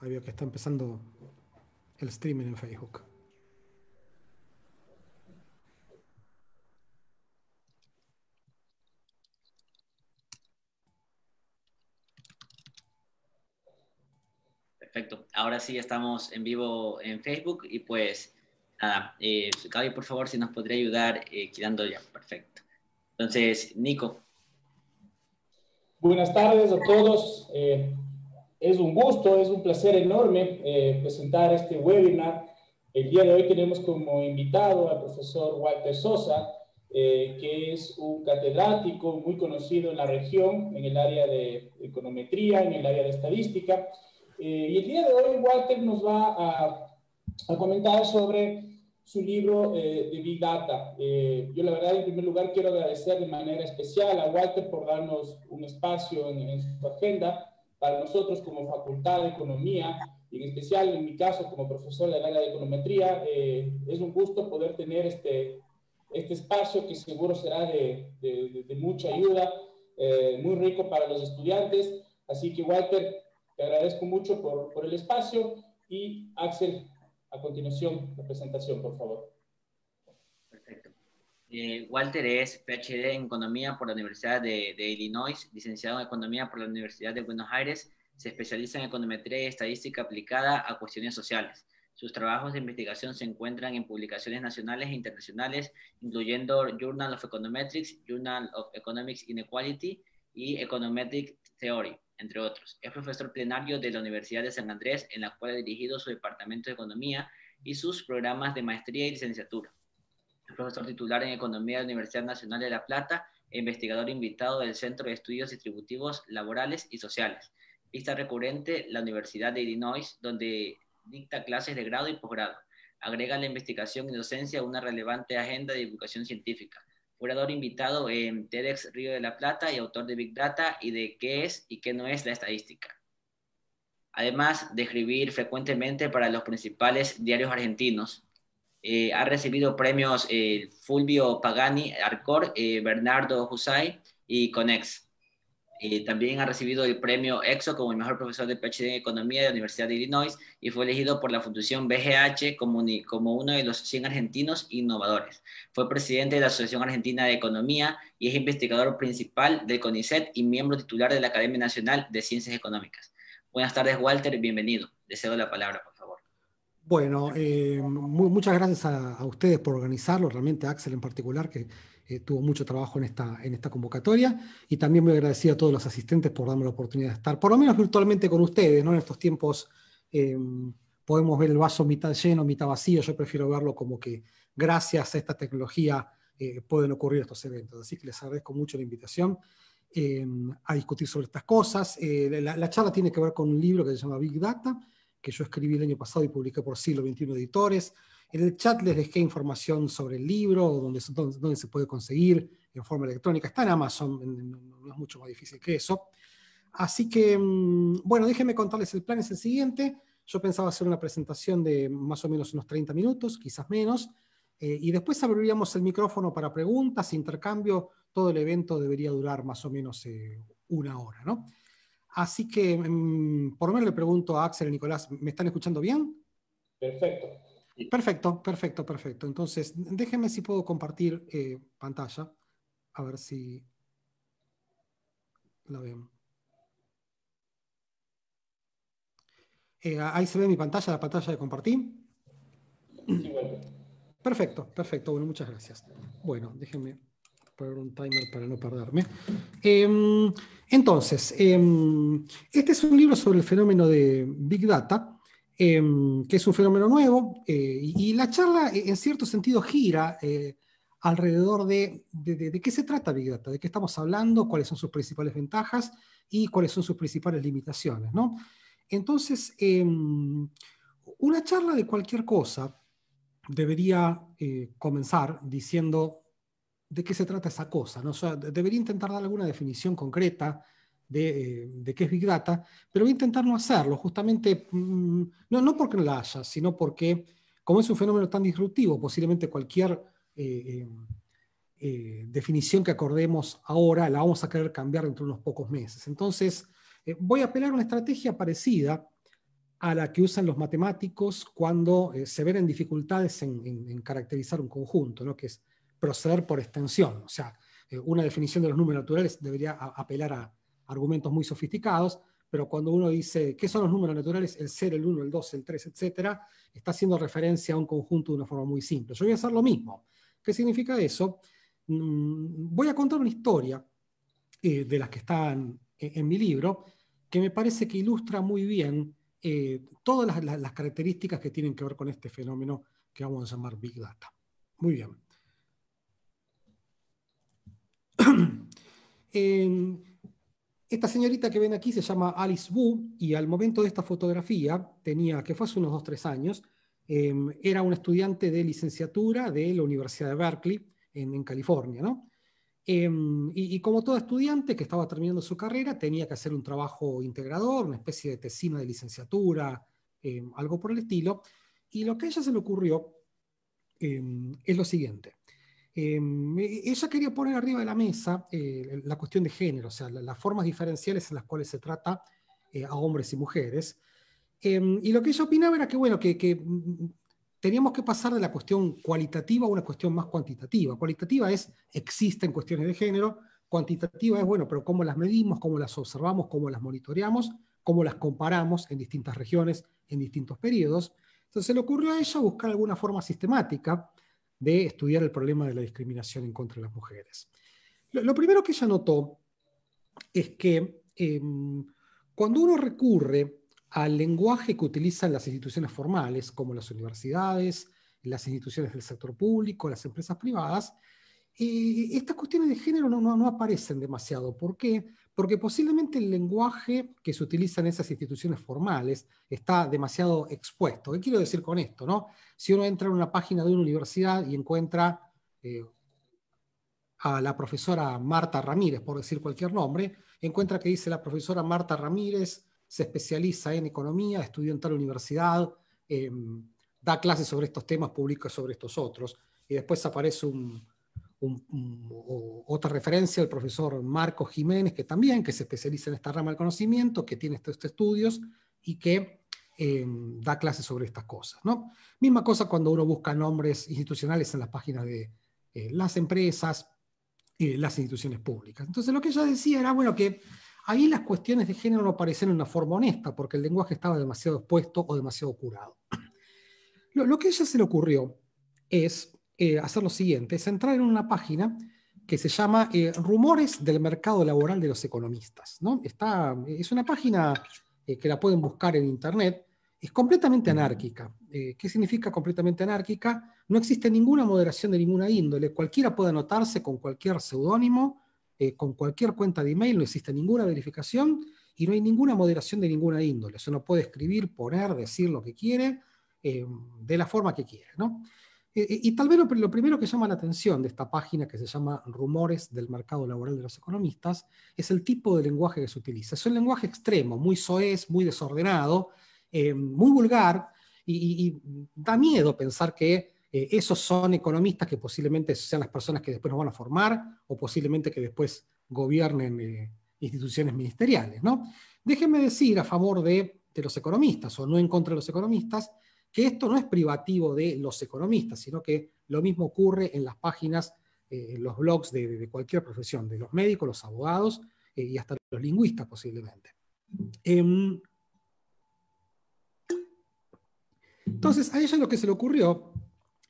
Ahí que está empezando el streaming en Facebook. Perfecto. Ahora sí estamos en vivo en Facebook y pues nada, eh, por favor, si nos podría ayudar quedando eh, quitando ya. Perfecto. Entonces, Nico. Buenas tardes a todos. Eh, es un gusto, es un placer enorme eh, presentar este webinar. El día de hoy tenemos como invitado al profesor Walter Sosa, eh, que es un catedrático muy conocido en la región, en el área de econometría, en el área de estadística. Eh, y el día de hoy Walter nos va a, comentar sobre su libro de Big Data. yo la verdad, en primer lugar, quiero agradecer de manera especial a Walter por darnos un espacio en, en su agenda para nosotros como Facultad de Economía, y en especial en mi caso como profesor la área de econometría, eh, es un gusto poder tener este, este espacio que seguro será de, de, mucha ayuda, eh, muy rico para los estudiantes. Así que Walter, te agradezco mucho por, por el espacio y Axel, a continuación la presentación, por favor. Walter es PhD en Economía por la Universidad de, de, Illinois, licenciado en Economía por la Universidad de Buenos Aires. Se especializa en econometría y estadística aplicada a cuestiones sociales. Sus trabajos de investigación se encuentran en publicaciones nacionales e internacionales, incluyendo Journal of Econometrics, Journal of Economics Inequality y Econometric Theory, entre otros. Es profesor plenario de la Universidad de San Andrés, en la cual ha dirigido su Departamento de Economía y sus programas de maestría y licenciatura profesor titular en Economía de la Universidad Nacional de La Plata e investigador invitado del Centro de Estudios Distributivos Laborales y Sociales. Vista recurrente, la Universidad de Illinois, donde dicta clases de grado y posgrado. Agrega la investigación y docencia a una relevante agenda de educación científica. Orador invitado en TEDx Río de la Plata y autor de Big Data y de qué es y qué no es la estadística. Además de escribir frecuentemente para los principales diarios argentinos, eh, ha recibido premios eh, Fulvio Pagani, Arcor, eh, Bernardo Husay y Conex. también ha recibido el premio EXO como el mejor profesor de PhD en Economía de la Universidad de Illinois y fue elegido por la Fundación BGH como, como uno de los 100 argentinos innovadores. Fue presidente de la Asociación Argentina de Economía y es investigador principal del CONICET y miembro titular de la Academia Nacional de Ciencias Económicas. Buenas tardes, Walter, bienvenido. Deseo la palabra. Bueno, eh, muchas gracias a, ustedes por organizarlo, realmente a Axel en particular, que eh, tuvo mucho trabajo en esta, en esta convocatoria, y también muy agradecido a todos los asistentes por darme la oportunidad de estar, por lo menos virtualmente con ustedes, ¿no? En estos tiempos em, podemos ver el vaso mitad lleno, mitad vacío, yo prefiero verlo como que gracias a esta tecnología eh, pueden ocurrir estos eventos, así que les agradezco mucho la invitación. Em, a discutir sobre estas cosas. la, charla tiene que ver con un libro que se llama Big Data, que yo escribí el año pasado y publiqué por Siglo 21 Editores. En el chat les dejé información sobre el libro, dónde, se puede conseguir en forma electrónica. Está en Amazon, no es mucho más difícil que eso. Así que, mm, bueno, déjenme contarles el plan, es el siguiente. Yo pensaba hacer una presentación de más o menos unos 30 minutos, quizás menos, eh, y después abriríamos el micrófono para preguntas, intercambio. Todo el evento debería durar más o menos eh, una hora, ¿no? Así que, mm, por lo menos le pregunto a Axel y Nicolás, ¿me están escuchando bien? Perfecto. Perfecto, perfecto, perfecto. Entonces, déjenme si puedo compartir eh, pantalla, a ver si la ven. Eh, ahí se ve mi pantalla, la pantalla de compartí. Perfecto, perfecto. Bueno, muchas gracias. Bueno, déjenme poner un timer para no perderme. Em, entonces, em, este es un libro sobre el fenómeno de Big Data, em, que es un fenómeno nuevo, eh, y la charla eh, en cierto sentido gira eh, alrededor de, qué se trata Big Data, de qué estamos hablando, cuáles son sus principales ventajas y cuáles son sus principales limitaciones. Entonces, una charla de cualquier cosa debería comenzar diciendo de qué se trata esa cosa. ¿no? debería intentar dar alguna definición concreta eh, de, qué es Big Data, pero voy a intentar no hacerlo, justamente, mm, no, porque no la haya, sino porque como es un fenómeno tan disruptivo, posiblemente cualquier eh, eh, definición que acordemos ahora la vamos a querer cambiar dentro de unos pocos meses. Entonces, voy a apelar a una estrategia parecida a la que usan los matemáticos cuando se ven en dificultades en, caracterizar un conjunto, ¿no? que es proceder por extensión. O sea, eh, una definición de los números naturales debería apelar a argumentos muy sofisticados, pero cuando uno dice, ¿qué son los números naturales? El 0, el 1, el 2, el 3, etc., está haciendo referencia a un conjunto de una forma muy simple. Yo voy a hacer lo mismo. ¿Qué significa eso? Mm, voy a contar una historia eh, de las que están e, en, mi libro, que me parece que ilustra muy bien eh, todas las características que tienen que ver con este fenómeno que vamos a llamar Big Data. Muy bien. esta señorita que ven aquí se llama Alice Wu y al momento de esta fotografía tenía, que fue hace unos 2-3 años, em, era una estudiante de licenciatura de la Universidad de Berkeley en, California, em, y, como toda estudiante que estaba terminando su carrera, tenía que hacer un trabajo integrador, una especie de tesina de licenciatura, em, algo por el estilo. Y lo que a ella se le ocurrió es lo siguiente. Em, e, ella quería poner arriba de la mesa eh, la cuestión de género, o sea, las formas diferenciales en las cuales se trata eh, a hombres y mujeres. Em, y lo que ella opinaba era que, bueno, que, que, mm, mm, teníamos que pasar de la cuestión cualitativa a una cuestión más cuantitativa. Cualitativa es, existen cuestiones de género, cuantitativa es, bueno, pero cómo las medimos, cómo las observamos, cómo las monitoreamos, cómo las comparamos en distintas regiones, en distintos periodos. Entonces se le ocurrió a ella buscar alguna forma sistemática de estudiar el problema de la discriminación en contra de las mujeres. Lo, primero que ella notó es que em, cuando uno recurre al lenguaje que utilizan las instituciones formales, como las universidades, las instituciones del sector público, las empresas privadas, estas cuestiones de género no, aparecen demasiado. ¿Por qué? Porque posiblemente el lenguaje que se utiliza en esas instituciones formales está demasiado expuesto. ¿Qué quiero decir con esto? No? Si uno entra en una página de una universidad y encuentra eh, a la profesora Marta Ramírez, por decir cualquier nombre, encuentra que dice la profesora Marta Ramírez se especializa en economía, estudió en tal universidad, em, da clases sobre estos temas, publica sobre estos otros, y después aparece un otra referencia, el profesor Marco Jiménez, que también que se especializa en esta rama del conocimiento, que tiene estos, estudios y que em, da clases sobre estas cosas. ¿no? Misma cosa cuando uno busca nombres institucionales en las páginas de eh, las empresas y eh, las instituciones públicas. Entonces lo que ella decía era, bueno, que ahí las cuestiones de género no aparecen de una forma honesta, porque el lenguaje estaba demasiado expuesto o demasiado curado. Lo, lo que a ella se le ocurrió es eh, hacer lo siguiente, es entrar en una página que se llama eh, Rumores del Mercado Laboral de los Economistas. ¿no? Está, es una página eh, que la pueden buscar en Internet. Es completamente anárquica. ¿Qué significa completamente anárquica? No existe ninguna moderación de ninguna índole. Cualquiera puede anotarse con cualquier seudónimo, con cualquier cuenta de email, no existe ninguna verificación y no hay ninguna moderación de ninguna índole. no puede escribir, poner, decir lo que quiere, de la forma que quiere. ¿no? Eh, eh, y tal vez lo, primero que llama la atención de esta página que se llama Rumores del mercado laboral de los economistas es el tipo de lenguaje que se utiliza. Es un lenguaje extremo, muy soez, muy desordenado, eh, muy vulgar y, da miedo pensar que esos son economistas que posiblemente sean las personas que después nos van a formar o posiblemente que después gobiernen instituciones ministeriales. ¿no? Déjenme decir a favor de, de los economistas o no en contra de los economistas que esto no es privativo de los economistas, sino que lo mismo ocurre en las páginas, eh, en los blogs de, cualquier profesión, de los médicos, los abogados eh, y hasta los lingüistas posiblemente. Em, entonces, a ella lo que se le ocurrió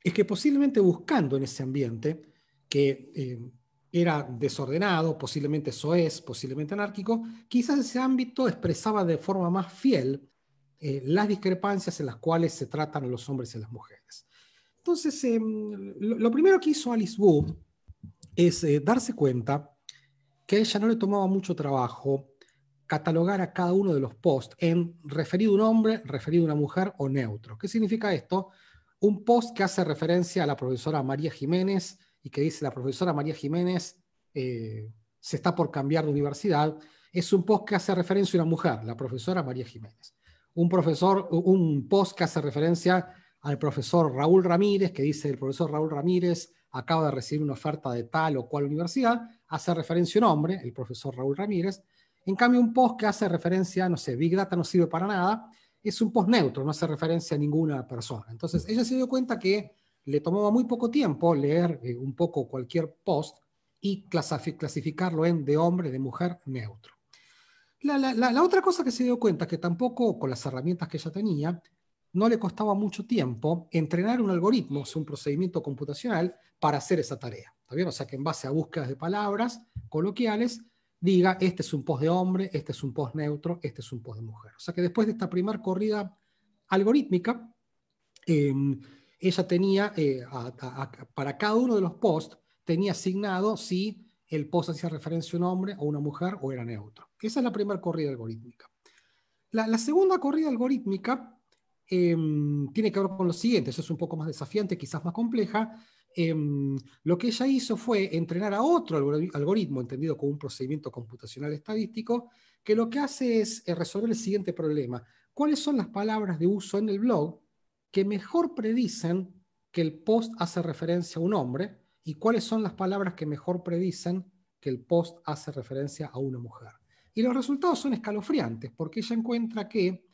es que posiblemente buscando en ese ambiente, que em, era desordenado, posiblemente soez, posiblemente anárquico, quizás ese ámbito expresaba de forma más fiel eh, las discrepancias en las cuales se tratan los hombres y las mujeres. Entonces, em, lo, primero que hizo Alice Wu es eh, darse cuenta que a ella no le tomaba mucho trabajo catalogar a cada uno de los posts en referido a un hombre, referido a una mujer o neutro. ¿Qué significa esto? Un post que hace referencia a la profesora María Jiménez y que dice la profesora María Jiménez eh, se está por cambiar de universidad, es un post que hace referencia a una mujer, la profesora María Jiménez un profesor, un hace referencia al profesor Raúl Ramírez, que dice el profesor Raúl Ramírez acaba de recibir una oferta de tal o cual universidad, hace referencia a un hombre, el profesor Raúl Ramírez. En cambio, un post que hace referencia, no sé, Big Data no sirve para nada, es un post neutro, no hace referencia a ninguna persona. Entonces, ella se dio cuenta que le tomaba muy poco tiempo leer eh, un poco cualquier post y clasificarlo en de hombre, de mujer, neutro. La, otra cosa que se dio cuenta es que tampoco con las herramientas que ella tenía, no le costaba mucho tiempo entrenar un algoritmo, un procedimiento computacional, para hacer esa tarea. O sea, que en base a búsquedas de palabras coloquiales, diga, este es un post de hombre, este es un post neutro, este es un post de mujer. O sea, que después de esta primera corrida algorítmica, em, ella tenía, eh, para cada uno de los posts, tenía asignado si el post hacía referencia a un hombre o a una mujer o era neutro. Esa es la primera corrida algorítmica. La, segunda corrida algorítmica em, tiene que ver con lo siguiente, es un poco más desafiante, quizás más compleja. Em, lo que ella hizo fue entrenar a otro algoritmo, entendido como un procedimiento computacional estadístico, que lo que hace es eh, resolver el siguiente problema. ¿Cuáles son las palabras de uso en el blog que mejor predicen que el post hace referencia a un hombre? y cuáles son las palabras que mejor predicen que el post hace referencia a una mujer. Y los resultados son escalofriantes, porque ella encuentra que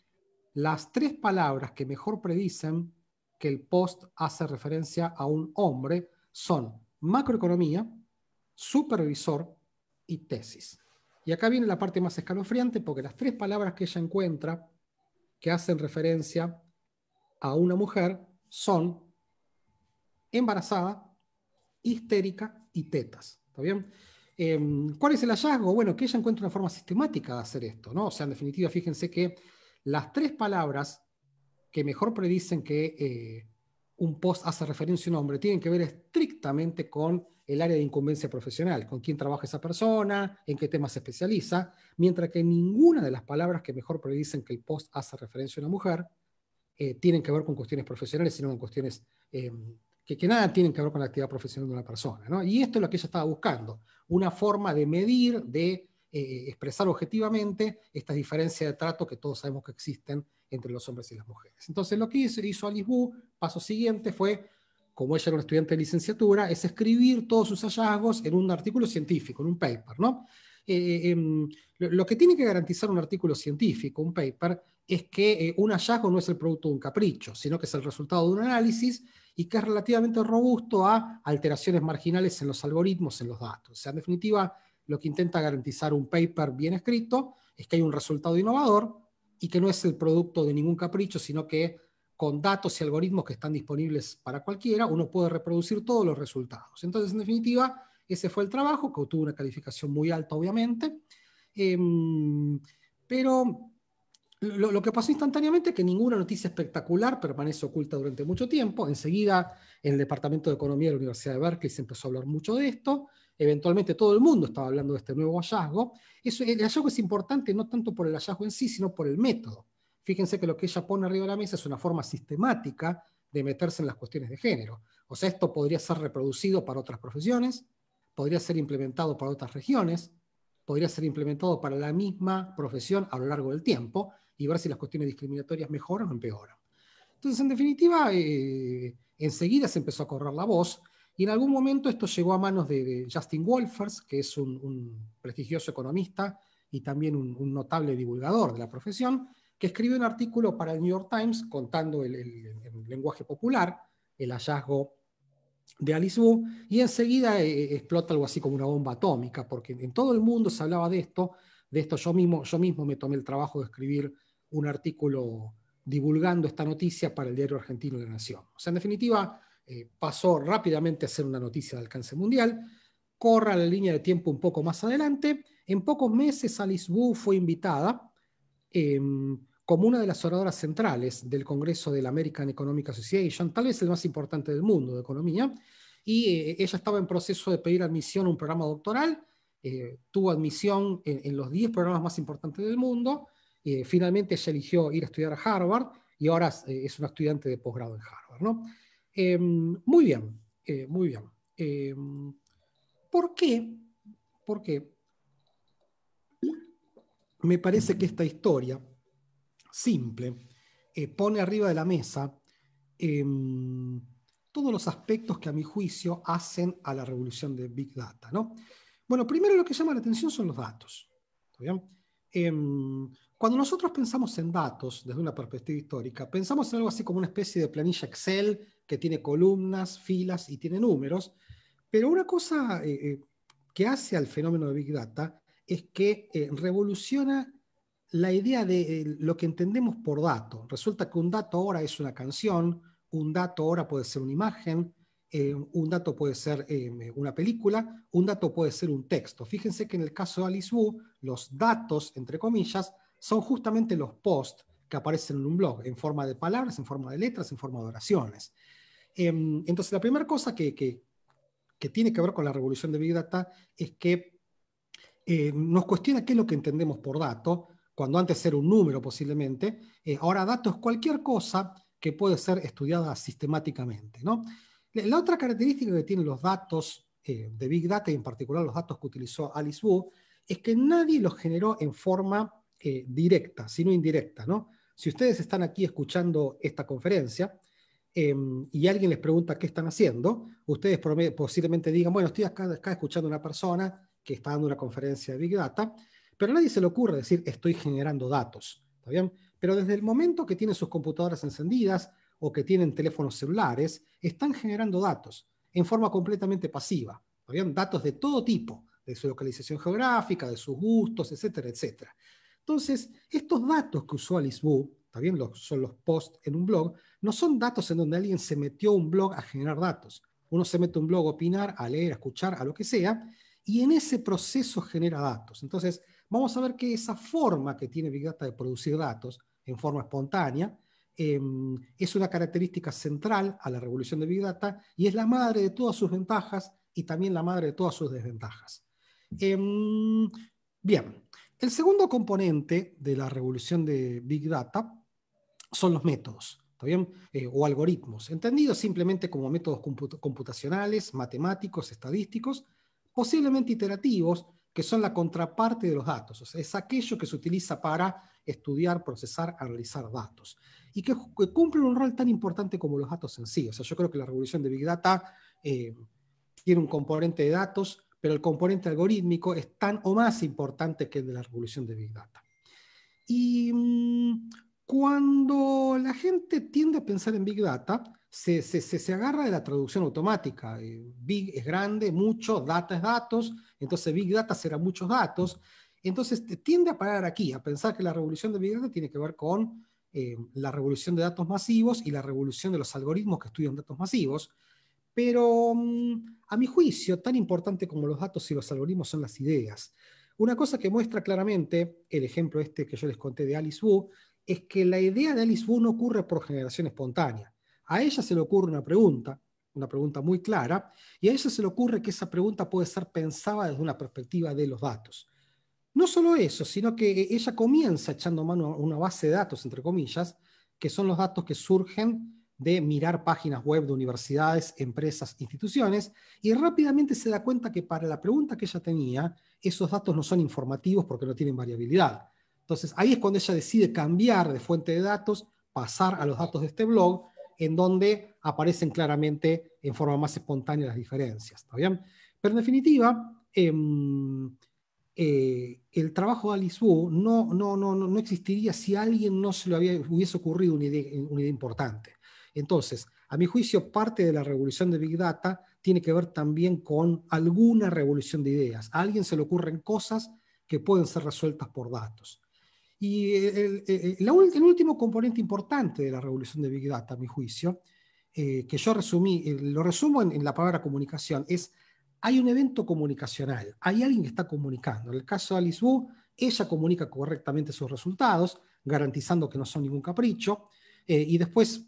las tres palabras que mejor predicen que el post hace referencia a un hombre son macroeconomía, supervisor y tesis. Y acá viene la parte más escalofriante, porque las tres palabras que ella encuentra que hacen referencia a una mujer son embarazada, histérica y tetas. ¿Está bien? Em, ¿Cuál es el hallazgo? Bueno, que ella encuentra una forma sistemática de hacer esto, ¿no? O sea, en definitiva, fíjense que las tres palabras que mejor predicen que eh, un post hace referencia a un hombre tienen que ver estrictamente con el área de incumbencia profesional, con quién trabaja esa persona, en qué tema se especializa, mientras que ninguna de las palabras que mejor predicen que el post hace referencia a una mujer eh, tienen que ver con cuestiones profesionales, sino con cuestiones em, que, nada tienen que ver con la actividad profesional de una persona. ¿no? Y esto es lo que ella estaba buscando, una forma de medir, de eh, expresar objetivamente esta diferencia de trato que todos sabemos que existen entre los hombres y las mujeres. Entonces lo que hizo, hizo Alice paso siguiente fue, como ella era una estudiante de licenciatura, es escribir todos sus hallazgos en un artículo científico, en un paper. ¿no? Eh, eh, em, lo que tiene que garantizar un artículo científico, un paper, es que un hallazgo no es el producto de un capricho, sino que es el resultado de un análisis y que es relativamente robusto a alteraciones marginales en los algoritmos, en los datos. O sea, en definitiva, lo que intenta garantizar un paper bien escrito es que hay un resultado innovador y que no es el producto de ningún capricho, sino que con datos y algoritmos que están disponibles para cualquiera, uno puede reproducir todos los resultados. Entonces, en definitiva, ese fue el trabajo, que obtuvo una calificación muy alta, obviamente. Em, pero lo, que pasó instantáneamente es que ninguna noticia espectacular permanece oculta durante mucho tiempo. Enseguida, en el Departamento de Economía de la Universidad de Berkeley se empezó a hablar mucho de esto. Eventualmente todo el mundo estaba hablando de este nuevo hallazgo. el hallazgo es importante no tanto por el hallazgo en sí, sino por el método. Fíjense que lo que ella pone arriba de la mesa es una forma sistemática de meterse en las cuestiones de género. O sea, esto podría ser reproducido para otras profesiones, podría ser implementado para otras regiones, podría ser implementado para la misma profesión a lo largo del tiempo y ver si las cuestiones discriminatorias mejoran o empeoran. Entonces, en definitiva, eh, enseguida se empezó a correr la voz y en algún momento esto llegó a manos de, Justin Wolfers, que es un, prestigioso economista y también un, notable divulgador de la profesión, que escribió un artículo para el New York Times contando el, lenguaje popular, el hallazgo de Alice Wu, y enseguida eh, explota algo así como una bomba atómica, porque en todo el mundo se hablaba de esto, de esto yo mismo, yo mismo me tomé el trabajo de escribir un artículo divulgando esta noticia para el diario argentino La Nación. O sea, en definitiva, eh, pasó rápidamente a ser una noticia de alcance mundial, corra la línea de tiempo un poco más adelante. En pocos meses, Alice Wu fue invitada em, como una de las oradoras centrales del Congreso de la American Economic Association, tal vez el más importante del mundo de economía, y eh, ella estaba en proceso de pedir admisión a un programa doctoral, eh, tuvo admisión en, en los 10 programas más importantes del mundo, eh, finalmente ella eligió ir a estudiar a Harvard y ahora es eh, una estudiante de posgrado en Harvard. ¿no? Em, muy bien, eh, muy bien. Em, ¿Por qué? Porque me parece que esta historia simple pone arriba de la mesa em, todos los aspectos que a mi juicio hacen a la revolución de Big Data. ¿no? Bueno, primero lo que llama la atención son los datos. ¿está cuando nosotros pensamos en datos desde una perspectiva histórica, pensamos en algo así como una especie de planilla Excel que tiene columnas, filas y tiene números, pero una cosa eh, eh, que hace al fenómeno de Big Data es que eh, revoluciona la idea de lo que entendemos por dato. Resulta que un dato ahora es una canción, un dato ahora puede ser una imagen, un dato puede ser una película, un dato puede ser un texto. Fíjense que en el caso de Alice Wu, los datos, entre comillas, son justamente los posts que aparecen en un blog, en forma de palabras, en forma de letras, en forma de oraciones. Em, entonces, la primera cosa que, tiene que ver con la revolución de Big Data es que eh, nos cuestiona qué es lo que entendemos por dato, cuando antes era un número posiblemente, eh, ahora dato es cualquier cosa que puede ser estudiada sistemáticamente. La otra característica que tienen los datos eh, de Big Data, y en particular los datos que utilizó Alice Wu, es que nadie los generó en forma eh, directa, sino indirecta. ¿no? Si ustedes están aquí escuchando esta conferencia em, y alguien les pregunta qué están haciendo, ustedes posiblemente digan, bueno, estoy acá, escuchando a una persona que está dando una conferencia de Big Data, pero a nadie se le ocurre decir, estoy generando datos. Pero desde el momento que tienen sus computadoras encendidas o que tienen teléfonos celulares, están generando datos en forma completamente pasiva. Datos de todo tipo, de su localización geográfica, de sus gustos, etcétera, etcétera. Entonces, estos datos que usó Alice Wu, también los, son los posts en un blog, no son datos en donde alguien se metió un blog a generar datos. Uno se mete un blog a opinar, a leer, a escuchar, a lo que sea, y en ese proceso genera datos. Entonces, vamos a ver que esa forma que tiene Big Data de producir datos en forma espontánea em, es una característica central a la revolución de Big Data y es la madre de todas sus ventajas y también la madre de todas sus desventajas. Em, bien, el segundo componente de la revolución de Big Data son los métodos, eh, o algoritmos, entendidos simplemente como métodos computacionales, matemáticos, estadísticos, posiblemente iterativos, que son la contraparte de los datos, es aquello que se utiliza para estudiar, procesar, analizar datos, y que, cumple un rol tan importante como los datos en sí. yo creo que la revolución de Big Data eh, tiene un componente de datos, pero el componente algorítmico es tan o más importante que el de la revolución de Big Data. Y mm, cuando la gente tiende a pensar en Big Data, se, se, se, agarra de la traducción automática. Eh, big es grande, mucho, data es datos, entonces Big Data será muchos datos. Entonces tiende a parar aquí, a pensar que la revolución de Big Data tiene que ver con eh, la revolución de datos masivos y la revolución de los algoritmos que estudian datos masivos. Pero mm, a mi juicio, tan importante como los datos y los algoritmos son las ideas. Una cosa que muestra claramente el ejemplo este que yo les conté de Alice Wu es que la idea de Alice Wu no ocurre por generación espontánea. A ella se le ocurre una pregunta, una pregunta muy clara, y a ella se le ocurre que esa pregunta puede ser pensada desde una perspectiva de los datos. No solo eso, sino que ella comienza echando mano a una base de datos, entre comillas, que son los datos que surgen de mirar páginas web de universidades, empresas, instituciones, y rápidamente se da cuenta que para la pregunta que ella tenía, esos datos no son informativos porque no tienen variabilidad. Entonces, ahí es cuando ella decide cambiar de fuente de datos, pasar a los datos de este blog, en donde aparecen claramente en forma más espontánea las diferencias. Pero en definitiva, em, eh, el trabajo de Alice Wu no, no, no, no existiría si a alguien no se le hubiese ocurrido una idea importante. Entonces, a mi juicio, parte de la revolución de Big Data tiene que ver también con alguna revolución de ideas. A alguien se le ocurren cosas que pueden ser resueltas por datos. Y el, último componente importante de la revolución de Big Data, a mi juicio, eh, que yo resumí, eh, lo resumo en, la palabra comunicación, es hay un evento comunicacional, hay alguien que está comunicando. En el caso de Alice Wu, ella comunica correctamente sus resultados, garantizando que no son ningún capricho, eh, y después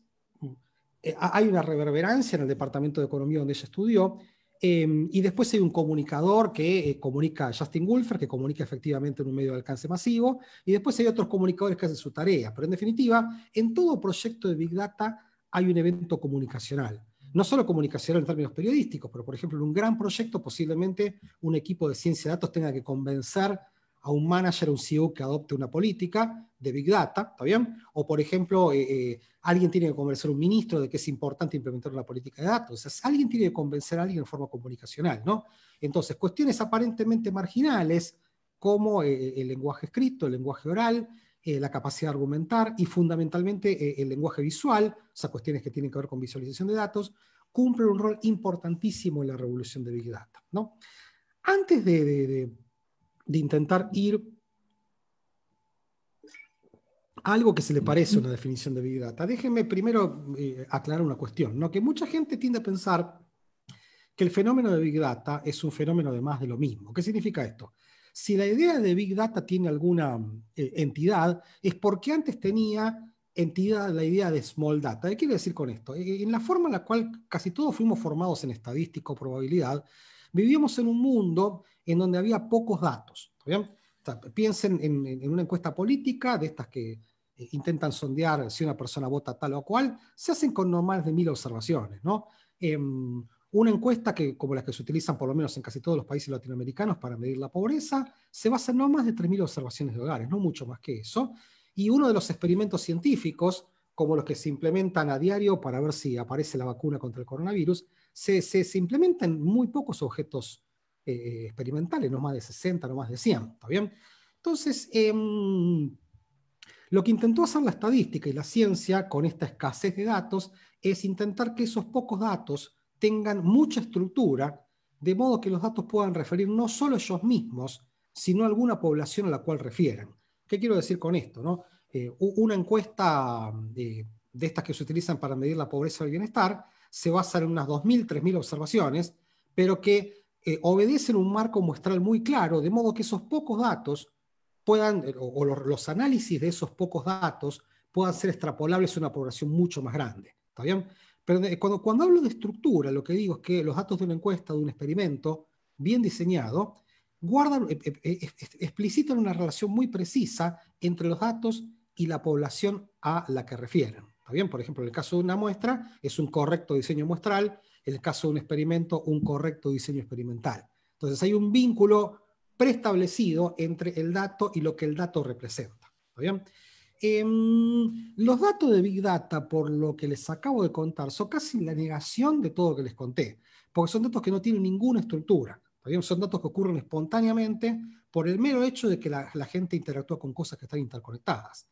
eh, hay una reverberancia en el Departamento de Economía donde ella estudió, em, y después hay un comunicador que eh, comunica Justin Wolfer, que comunica efectivamente en un medio de alcance masivo, y después hay otros comunicadores que hacen su tarea. Pero en definitiva, en todo proyecto de Big Data hay un evento comunicacional. No solo comunicacional en términos periodísticos, pero por ejemplo, en un gran proyecto posiblemente un equipo de ciencia de datos tenga que convencer a un manager e o un CEO que adopte una política de Big Data, ¿está bien? O, por ejemplo, eh, eh, alguien tiene que convencer a un ministro de que es importante implementar una política de datos. O sea, alguien tiene que convencer a alguien en forma comunicacional, ¿no? Entonces, cuestiones aparentemente marginales como eh, el lenguaje escrito, el lenguaje oral, la capacidad de argumentar y fundamentalmente el lenguaje visual, esas cuestiones que tienen que ver con visualización de datos, cumplen un rol importantísimo en la revolución de Big Data, ¿no? Antes de de intentar ir a algo que se le parece una definición de Big Data. Déjenme primero eh, aclarar una cuestión, que mucha gente tiende a pensar que el fenómeno de Big Data es un fenómeno de más de lo mismo. ¿Qué significa esto? Si la idea de Big Data tiene alguna eh, entidad, es porque antes tenía entidad la idea de small data. ¿Qué quiero decir con esto? Eh, en la forma en la cual casi todos fuimos formados en estadística o probabilidad, Vivíamos en un mundo en donde había pocos datos. piensen en, una encuesta política, de estas que eh, intentan sondear si una persona vota tal o cual, se hacen con no más de mil observaciones. Em, una encuesta como las que se utilizan por lo menos en casi todos los países latinoamericanos para medir la pobreza, se basa en no más de 3.000 observaciones de hogares, no mucho más que eso. Y uno de los experimentos científicos, como los que se implementan a diario para ver si aparece la vacuna contra el coronavirus, se, implementan muy pocos objetos eh, experimentales, no más de 60, no más de 100, ¿está bien? Entonces, em, lo que intentó hacer la estadística y la ciencia con esta escasez de datos es intentar que esos pocos datos tengan mucha estructura, de modo que los datos puedan referir no solo ellos mismos, sino a alguna población a la cual refieran. ¿Qué quiero decir con esto? No? Eh, una encuesta de, eh, de estas que se utilizan para medir la pobreza o el bienestar se basan en unas 2.000, 3.000 observaciones, pero que eh, obedecen un marco muestral muy claro, de modo que esos pocos datos puedan, eh, o, los análisis de esos pocos datos puedan ser extrapolables a una población mucho más grande. ¿Está bien? Pero eh, cuando, hablo de estructura, lo que digo es que los datos de una encuesta, de un experimento bien diseñado, guardan, explicitan una relación muy precisa entre los datos y la población a la que refieren. Por ejemplo, en el caso de una muestra es un correcto diseño muestral, en el caso de un experimento un correcto diseño experimental. Entonces hay un vínculo preestablecido entre el dato y lo que el dato representa. Em, los datos de Big Data, por lo que les acabo de contar, son casi la negación de todo lo que les conté, porque son datos que no tienen ninguna estructura. Son datos que ocurren espontáneamente por el mero hecho de que la gente interactúa con cosas que están interconectadas.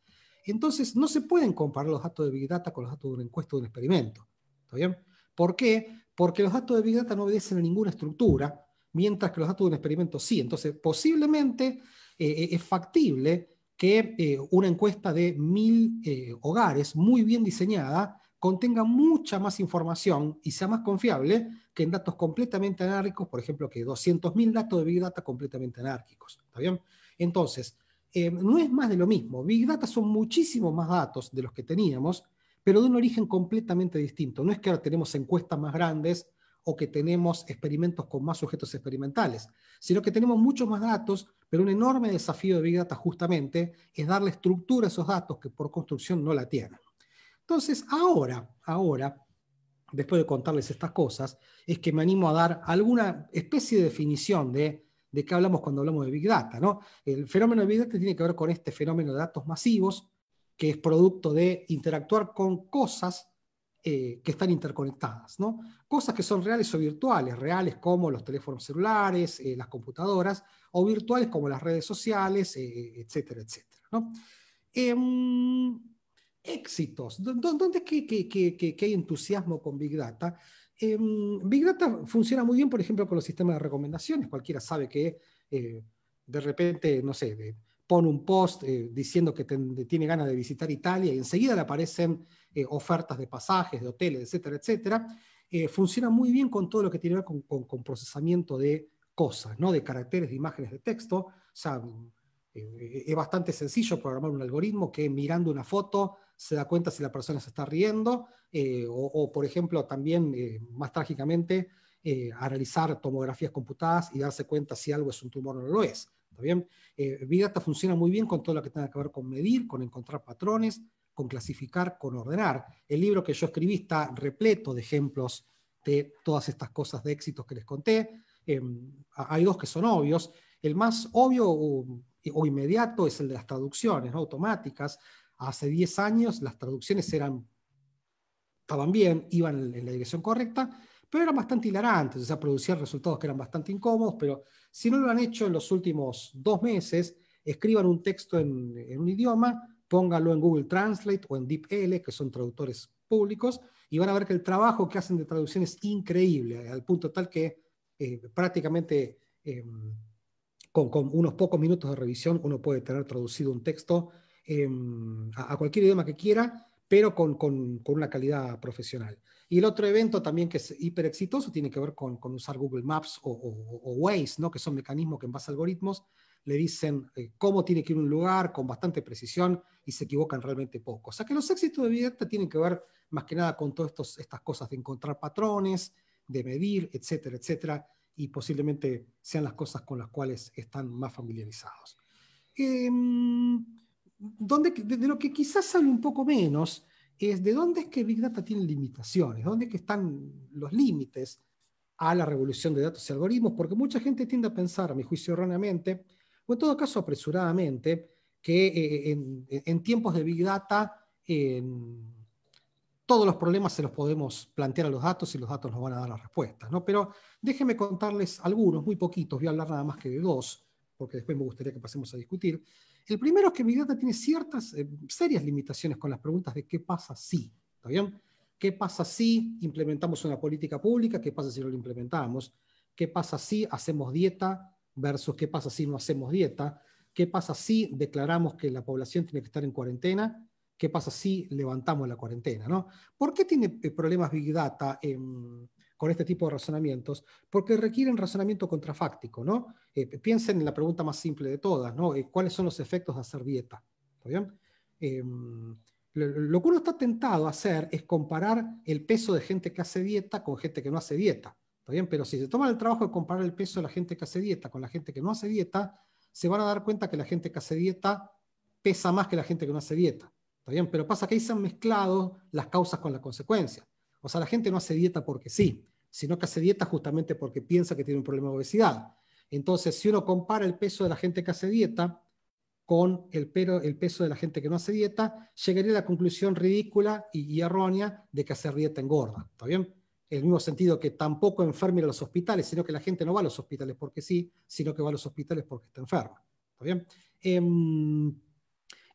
Entonces, no se pueden comparar los datos de Big Data con los datos de una encuesta o de un experimento. ¿Está bien? ¿Por qué? Porque los datos de Big Data no obedecen a ninguna estructura, mientras que los datos de un experimento sí. Entonces, posiblemente eh, eh, es factible que eh, una encuesta de mil hogares muy bien diseñada contenga mucha más información y sea más confiable que en datos completamente anárquicos, por ejemplo, que 200.000 datos de Big Data completamente anárquicos. ¿Está bien? Entonces, eh, no es más de lo mismo. Big Data son muchísimos más datos de los que teníamos, pero de un origen completamente distinto. No es que ahora tenemos encuestas más grandes o que tenemos experimentos con más sujetos experimentales, sino que tenemos muchos más datos, pero un enorme desafío de Big Data justamente es darle estructura a esos datos que por construcción no la tienen. Entonces, ahora, ahora, después de contarles estas cosas, es que me animo a dar alguna especie de definición de de qué hablamos cuando hablamos de Big Data. ¿no? El fenómeno de Big Data tiene que ver con este fenómeno de datos masivos, que es producto de interactuar con cosas eh, que están interconectadas, ¿no? Cosas que son reales o virtuales, reales como los teléfonos celulares, eh, las computadoras, o virtuales como las redes sociales, eh, etcétera, etcétera, em, éxitos. ¿Dónde es que, que, que, hay entusiasmo con Big Data? Em, Big Data funciona muy bien, por ejemplo, con los sistemas de recomendaciones. Cualquiera sabe que eh, de repente, no sé, pone un post eh, diciendo que tiene ganas de visitar Italia y enseguida le aparecen eh, ofertas de pasajes, de hoteles, etcétera, etcétera. funciona muy bien con todo lo que tiene que ver con, procesamiento de cosas, ¿no? de caracteres, de imágenes, de texto. O sea, eh, es bastante sencillo programar un algoritmo que mirando una foto se da cuenta si la persona se está riendo, eh, o, por ejemplo también, eh, más trágicamente, eh, analizar tomografías computadas y darse cuenta si algo es un tumor o no lo es. ¿Está bien? Big Data funciona muy bien con todo lo que tenga que ver con medir, con encontrar patrones, con clasificar, con ordenar. El libro que yo escribí está repleto de ejemplos de todas estas cosas de éxitos que les conté. Em, hay dos que son obvios. El más obvio, eh, o inmediato es el de las traducciones automáticas. Hace 10 años las traducciones eran, estaban bien, iban en la dirección correcta, pero eran bastante hilarantes, o sea, producían resultados que eran bastante incómodos, pero si no lo han hecho en los últimos dos meses, escriban un texto en, un idioma, pónganlo en Google Translate o en DeepL, que son traductores públicos, y van a ver que el trabajo que hacen de traducción es increíble, al punto tal que eh, prácticamente... Em, con, unos pocos minutos de revisión uno puede tener traducido un texto em, a, cualquier idioma que quiera, pero con, una calidad profesional. Y el otro evento también que es hiper exitoso tiene que ver con, usar Google Maps o, Waze, ¿no? que son mecanismos que en base a algoritmos le dicen eh, cómo tiene que ir un lugar con bastante precisión y se equivocan realmente poco. O sea que los éxitos de Vidente tienen que ver más que nada con todas estas cosas de encontrar patrones, de medir, etcétera, etcétera y posiblemente sean las cosas con las cuales están más familiarizados. Em, donde, de, lo que quizás sale un poco menos es de dónde es que Big Data tiene limitaciones, dónde es que están los límites a la revolución de datos y algoritmos, porque mucha gente tiende a pensar, a mi juicio erróneamente, o en todo caso apresuradamente, que eh, en, tiempos de Big Data, todos los problemas se los podemos plantear a los datos y los datos nos van a dar las respuestas, ¿no? Pero déjenme contarles algunos, muy poquitos, voy a hablar nada más que de dos, porque después me gustaría que pasemos a discutir. El primero es que mi dieta tiene ciertas, eh, serias limitaciones con las preguntas de qué pasa si, ¿está bien? ¿Qué pasa si implementamos una política pública? ¿Qué pasa si no la implementamos? ¿Qué pasa si hacemos dieta versus qué pasa si no hacemos dieta? ¿Qué pasa si declaramos que la población tiene que estar en cuarentena ¿Qué pasa si levantamos la cuarentena? ¿no? ¿Por qué tiene eh, problemas Big Data con este tipo de razonamientos? Porque requieren razonamiento contrafáctico. ¿no? Eh, piensen en la pregunta más simple de todas, ¿no? Eh, ¿cuáles son los efectos de hacer dieta? Em, lo, que uno está tentado a hacer es comparar el peso de gente que hace dieta con gente que no hace dieta. Pero si se toman el trabajo de comparar el peso de la gente que hace dieta con la gente que no hace dieta, se van a dar cuenta que la gente que hace dieta pesa más que la gente que no hace dieta. ¿Está bien? Pero pasa que ahí se han mezclado las causas con las consecuencias. O sea, la gente no hace dieta porque sí, sino que hace dieta justamente porque piensa que tiene un problema de obesidad. Entonces, si uno compara el peso de la gente que hace dieta con el, peso de la gente que no hace dieta, llegaría a la conclusión ridícula y, errónea de que hacer dieta engorda. ¿Está bien? el mismo sentido que tampoco enferma a los hospitales, sino que la gente no va a los hospitales porque sí, sino que va a los hospitales porque está enferma. ¿Está bien? Em,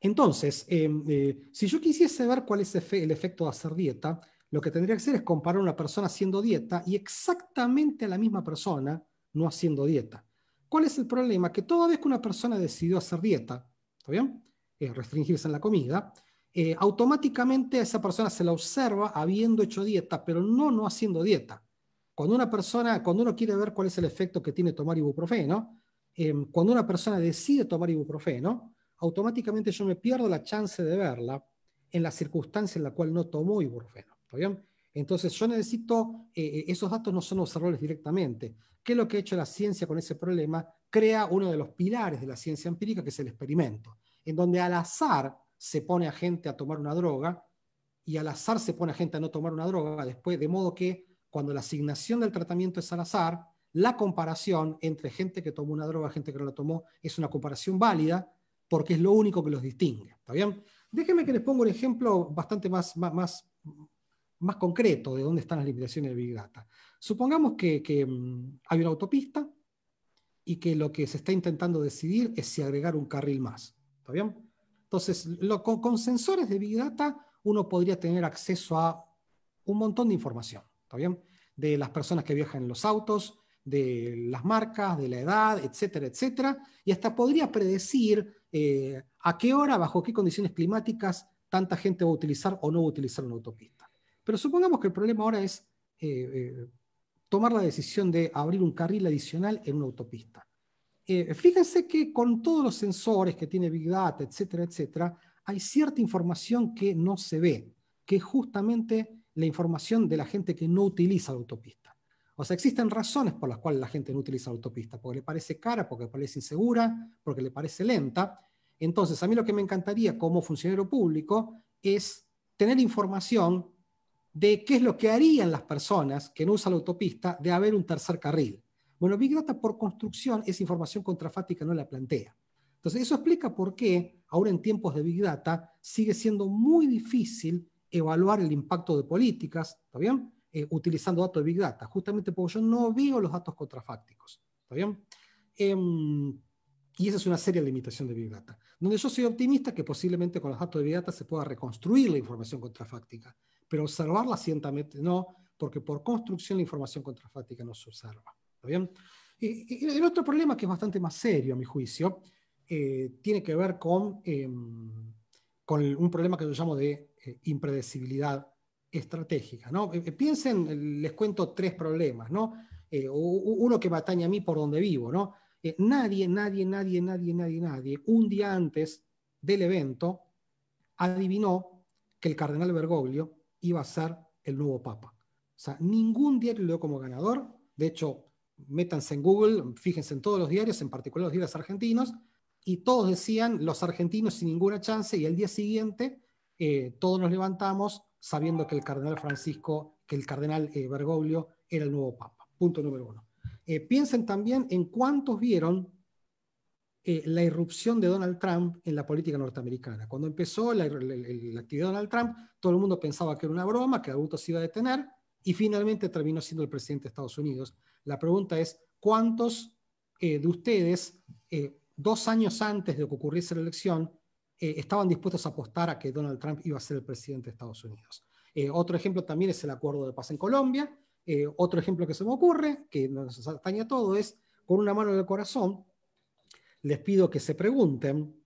entonces, em, eh, si yo quisiese ver cuál es el efecto de hacer dieta, lo que tendría que hacer es comparar a una persona haciendo dieta y exactamente a la misma persona no haciendo dieta. ¿Cuál es el problema? Que toda vez que una persona decidió hacer dieta, ¿está bien? Eh, restringirse en la comida, eh, automáticamente a esa persona se la observa habiendo hecho dieta, pero no no haciendo dieta. Cuando una persona, cuando uno quiere ver cuál es el efecto que tiene tomar ibuprofeno, em, cuando una persona decide tomar ibuprofeno, automáticamente yo me pierdo la chance de verla en la circunstancia en la cual no tomó ibuprofeno. Entonces yo necesito, eh, eh, esos datos no son observables directamente. ¿Qué es lo que ha hecho la ciencia con ese problema? Crea uno de los pilares de la ciencia empírica, que es el experimento, en donde al azar se pone a gente a tomar una droga y al azar se pone a gente a no tomar una droga después, de modo que cuando la asignación del tratamiento es al azar, la comparación entre gente que tomó una droga y gente que no la tomó es una comparación válida, porque es lo único que los distingue. ¿Está bien? Déjenme que les ponga un ejemplo bastante más, más, más, concreto de dónde están las limitaciones de Big Data. Supongamos que, mm, hay una autopista y que lo que se está intentando decidir es si agregar un carril más. ¿Está Entonces, con, sensores de Big Data uno podría tener acceso a un montón de información. ¿Está De las personas que viajan en los autos, de las marcas, de la edad, etcétera, etcétera. Y hasta podría predecir eh, a qué hora, bajo qué condiciones climáticas, tanta gente va a utilizar o no va a utilizar una autopista. Pero supongamos que el problema ahora es eh, eh, tomar la decisión de abrir un carril adicional en una autopista. fíjense que con todos los sensores que tiene Big Data, etcétera, etcétera, hay cierta información que no se ve, que es justamente la información de la gente que no utiliza la autopista. O sea, existen razones por las cuales la gente no utiliza la autopista, porque le parece cara, porque le parece insegura, porque le parece lenta. Entonces, a mí lo que me encantaría como funcionario público es tener información de qué es lo que harían las personas que no usan la autopista de haber un tercer carril. Bueno, Big Data por construcción es información contrafática, no la plantea. Entonces, eso explica por qué ahora en tiempos de Big Data sigue siendo muy difícil evaluar el impacto de políticas, ¿está bien? Eh, utilizando datos de Big Data, justamente porque yo no veo los datos contrafácticos. ¿Está bien? Em, y esa es una seria limitación de Big Data, donde yo soy optimista que posiblemente con los datos de Big Data se pueda reconstruir la información contrafáctica, pero observarla ciertamente no, porque por construcción la información contrafáctica no se observa. ¿Está bien? Y, el otro problema que es bastante más serio a mi juicio, eh, tiene que ver con, em, con un problema que yo llamo de eh, impredecibilidad estratégica. ¿no? Eh, eh, piensen, eh, les cuento tres problemas, ¿no? uno que me a mí por donde vivo, ¿no? nadie, nadie, nadie, nadie, nadie, nadie, un día antes del evento, adivinó que el cardenal Bergoglio iba a ser el nuevo papa. O sea, ningún diario lo dio como ganador. De hecho, métanse en Google, fíjense en todos los diarios, en particular los diarios argentinos, y todos decían los argentinos sin ninguna chance, y al día siguiente todos nos levantamos sabiendo que el cardenal Francisco, que el cardenal eh, Bergoglio era el nuevo papa. Punto número uno. Eh, piensen también en cuántos vieron eh, la irrupción de Donald Trump en la política norteamericana. Cuando empezó la, actividad de Donald Trump, todo el mundo pensaba que era una broma, que Augusto se iba a detener, y finalmente terminó siendo el presidente de Estados Unidos. La pregunta es, ¿cuántos de ustedes, dos años antes de que ocurriese la elección, eh, estaban dispuestos a apostar a que Donald Trump iba a ser el presidente de Estados Unidos. Eh, otro ejemplo también es el acuerdo de paz en Colombia. Eh, otro ejemplo que se me ocurre, que nos atañe a todo, es con una mano en el corazón, les pido que se pregunten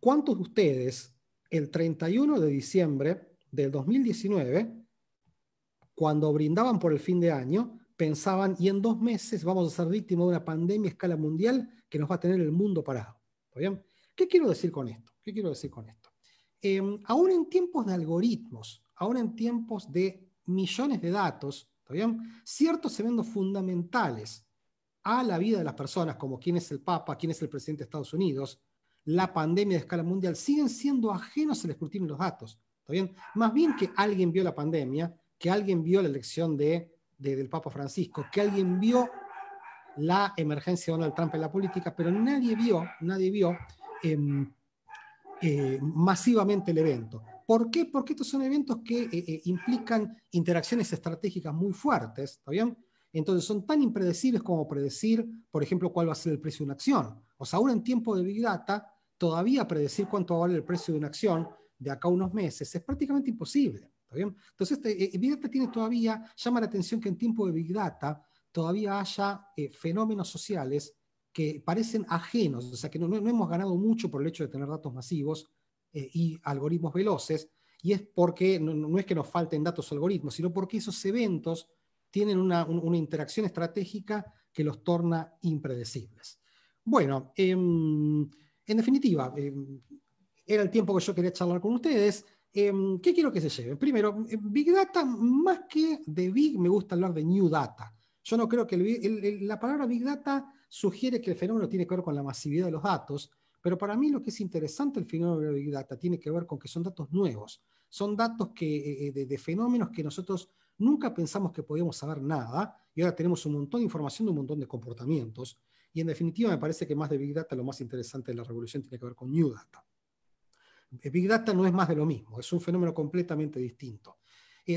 cuántos de ustedes el 31 de diciembre del 2019, cuando brindaban por el fin de año, pensaban, y en dos meses vamos a ser víctimas de una pandemia a escala mundial que nos va a tener el mundo parado. ¿Qué quiero decir con esto? ¿Qué quiero decir con esto? Em, aún en tiempos de algoritmos, aún en tiempos de millones de datos, ¿está bien? ciertos eventos fundamentales a la vida de las personas, como quién es el Papa, quién es el presidente de Estados Unidos, la pandemia de escala mundial, siguen siendo ajenos al escrutinio de los datos. ¿Está bien? Más bien que alguien vio la pandemia, que alguien vio la elección de, del Papa Francisco, que alguien vio la emergencia de Donald Trump en la política, pero nadie vio, nadie vio eh, eh, masivamente el evento. ¿Por qué? Porque estos son eventos que eh, eh, implican interacciones estratégicas muy fuertes, ¿está bien? Entonces son tan impredecibles como predecir, por ejemplo, cuál va a ser el precio de una acción. O sea, ahora en tiempo de Big Data, todavía predecir cuánto vale el precio de una acción de acá a unos meses es prácticamente imposible. ¿está bien? Entonces, este, Big Data tiene todavía, llama la atención que en tiempo de Big Data todavía haya fenómenos sociales que parecen ajenos, o sea que no, hemos ganado mucho por el hecho de tener datos masivos eh, y algoritmos veloces, y es porque no, es que nos falten datos o algoritmos, sino porque esos eventos tienen una, interacción estratégica que los torna impredecibles. Bueno, em, en definitiva, em, era el tiempo que yo quería charlar con ustedes. Em, ¿Qué quiero que se lleven? Primero, Big Data, más que de Big, me gusta hablar de New Data. Yo no creo que la palabra Big Data sugiere que el fenómeno tiene que ver con la masividad de los datos, pero para mí lo que es interesante el fenómeno de Big Data tiene que ver con que son datos nuevos, son datos eh, eh, de, fenómenos que nosotros nunca pensamos que podíamos saber nada y ahora tenemos un montón de información de un montón de comportamientos. Y en definitiva me parece que más de Big Data lo más interesante de la revolución tiene que ver con New Data. Eh, Big Data no es más de lo mismo, es un fenómeno completamente distinto.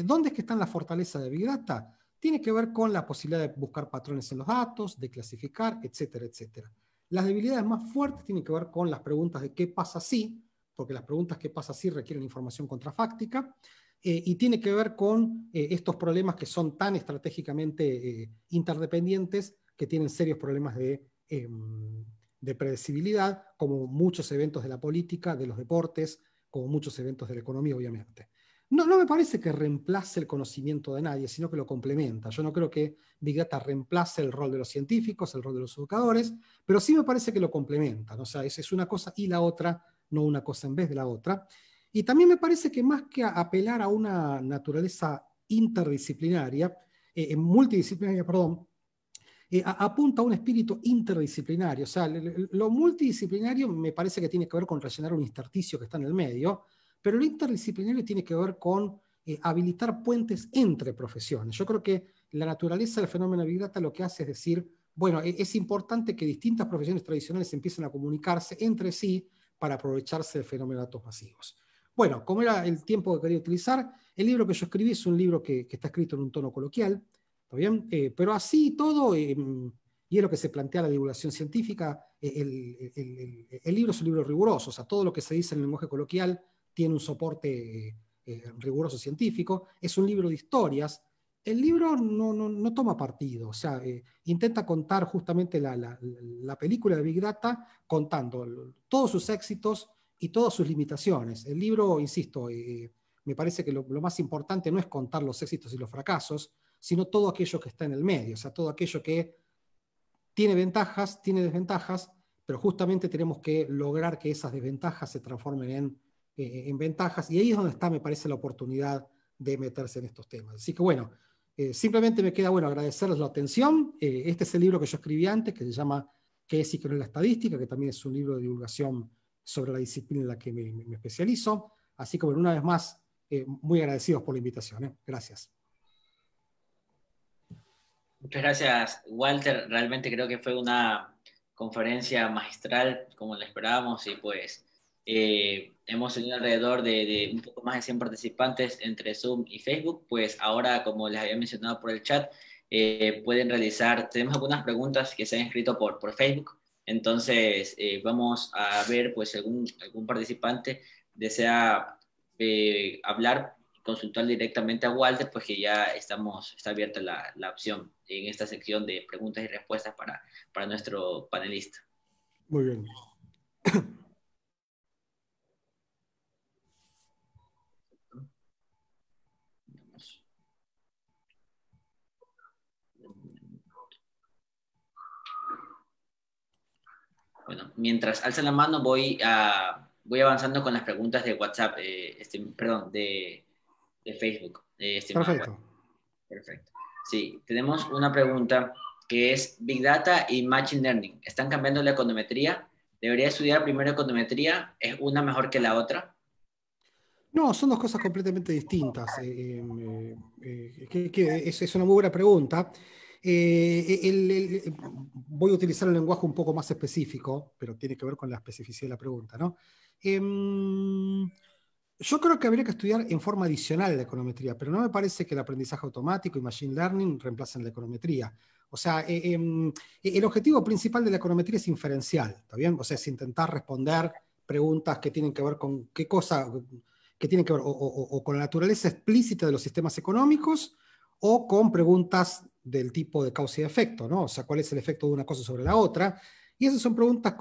¿Dónde es que están las fortalezas de Big Data? tiene que ver con la posibilidad de buscar patrones en los datos, de clasificar, etcétera, etcétera. Las debilidades más fuertes tienen que ver con las preguntas de qué pasa si, porque las preguntas qué pasa si requieren información contrafáctica, eh, y tiene que ver con eh, estos problemas que son tan estratégicamente eh, interdependientes que tienen serios problemas em, de predecibilidad, como muchos eventos de la política, de los deportes, como muchos eventos de la economía, obviamente. No, me parece que reemplace el conocimiento de nadie, sino que lo complementa. Yo no creo que Big Data reemplace el rol de los científicos, el rol de los educadores, pero sí me parece que lo complementan. O sea, es, es una cosa y la otra, no una cosa en vez de la otra. Y también me parece que más que apelar a una naturaleza interdisciplinaria, eh, eh, multidisciplinaria, perdón, eh, apunta a un espíritu interdisciplinario. O sea, lo, multidisciplinario me parece que tiene que ver con rellenar un intersticio que está en el medio, pero lo interdisciplinario tiene que ver con eh, habilitar puentes entre profesiones. Yo creo que la naturaleza del fenómeno Big Data lo que hace es decir, bueno, e-, es importante que distintas profesiones tradicionales empiecen a comunicarse entre sí para aprovecharse del fenómeno de datos masivos. Bueno, como era el tiempo que quería utilizar, el libro que yo escribí es un libro que, está escrito en un tono coloquial, eh, pero así todo, eh, y es lo que se plantea la divulgación científica, el, el, libro es un libro riguroso, o sea, todo lo que se dice en el lenguaje coloquial tiene un soporte eh, riguroso científico, es un libro de historias. El libro no, no, no toma partido, o sea, eh, intenta contar justamente la, la, película de Big Data contando todos sus éxitos y todas sus limitaciones. El libro, insisto, eh, me parece que lo, lo más importante no es contar los éxitos y los fracasos, sino todo aquello que está en el medio, o sea, todo aquello que tiene ventajas, tiene desventajas, pero justamente tenemos que lograr que esas desventajas se transformen en eh, en ventajas, y ahí es donde está, me parece, la oportunidad de meterse en estos temas. Así que bueno, eh, simplemente me queda bueno agradecerles la atención. Eh, este es el libro que yo escribí antes, que se llama ¿Qué es y qué no es la estadística?, que también es un libro de divulgación sobre la disciplina en la que me, me especializo. Así que una vez más, muy agradecidos por la invitación. Gracias. Muchas gracias, Walter. Realmente creo que fue una conferencia magistral como la esperábamos y pues eh, hemos tenido alrededor de, un poco más de 100 participantes entre Zoom y Facebook, pues ahora, como les había mencionado por el chat, eh, pueden realizar, tenemos algunas preguntas que se han escrito por, por Facebook, entonces eh, vamos a ver, pues, algún, algún participante desea hablar, consultar directamente a Walter, pues que ya estamos, está abierta la, la, opción en esta sección de preguntas y respuestas para, para nuestro panelista. Muy bien. Bueno, mientras alza la mano voy, a, voy avanzando con las preguntas de WhatsApp, eh, este, perdón, de, Facebook. Eh, este, Perfecto. Sí, tenemos una pregunta que es Big Data y Machine Learning. ¿Están cambiando la econometría? ¿Debería estudiar primero econometría? ¿Es una mejor que la otra? No, son dos cosas completamente distintas. Eh, que, es, es, una muy buena pregunta. Eh, voy a utilizar el lenguaje un poco más específico, pero tiene que ver con la especificidad de la pregunta. ¿no? Em, yo creo que habría que estudiar en forma adicional la econometría, pero no me parece que el aprendizaje automático y machine learning reemplacen la econometría. O sea, eh, em, eh, el objetivo principal de la econometría es inferencial, ¿está bien? O sea, es intentar responder preguntas que tienen que ver con qué cosa, que tienen que ver o con la naturaleza explícita de los sistemas económicos o con preguntas del tipo de causa y efecto, ¿no? O sea, cuál es el efecto de una cosa sobre la otra. Y esas son preguntas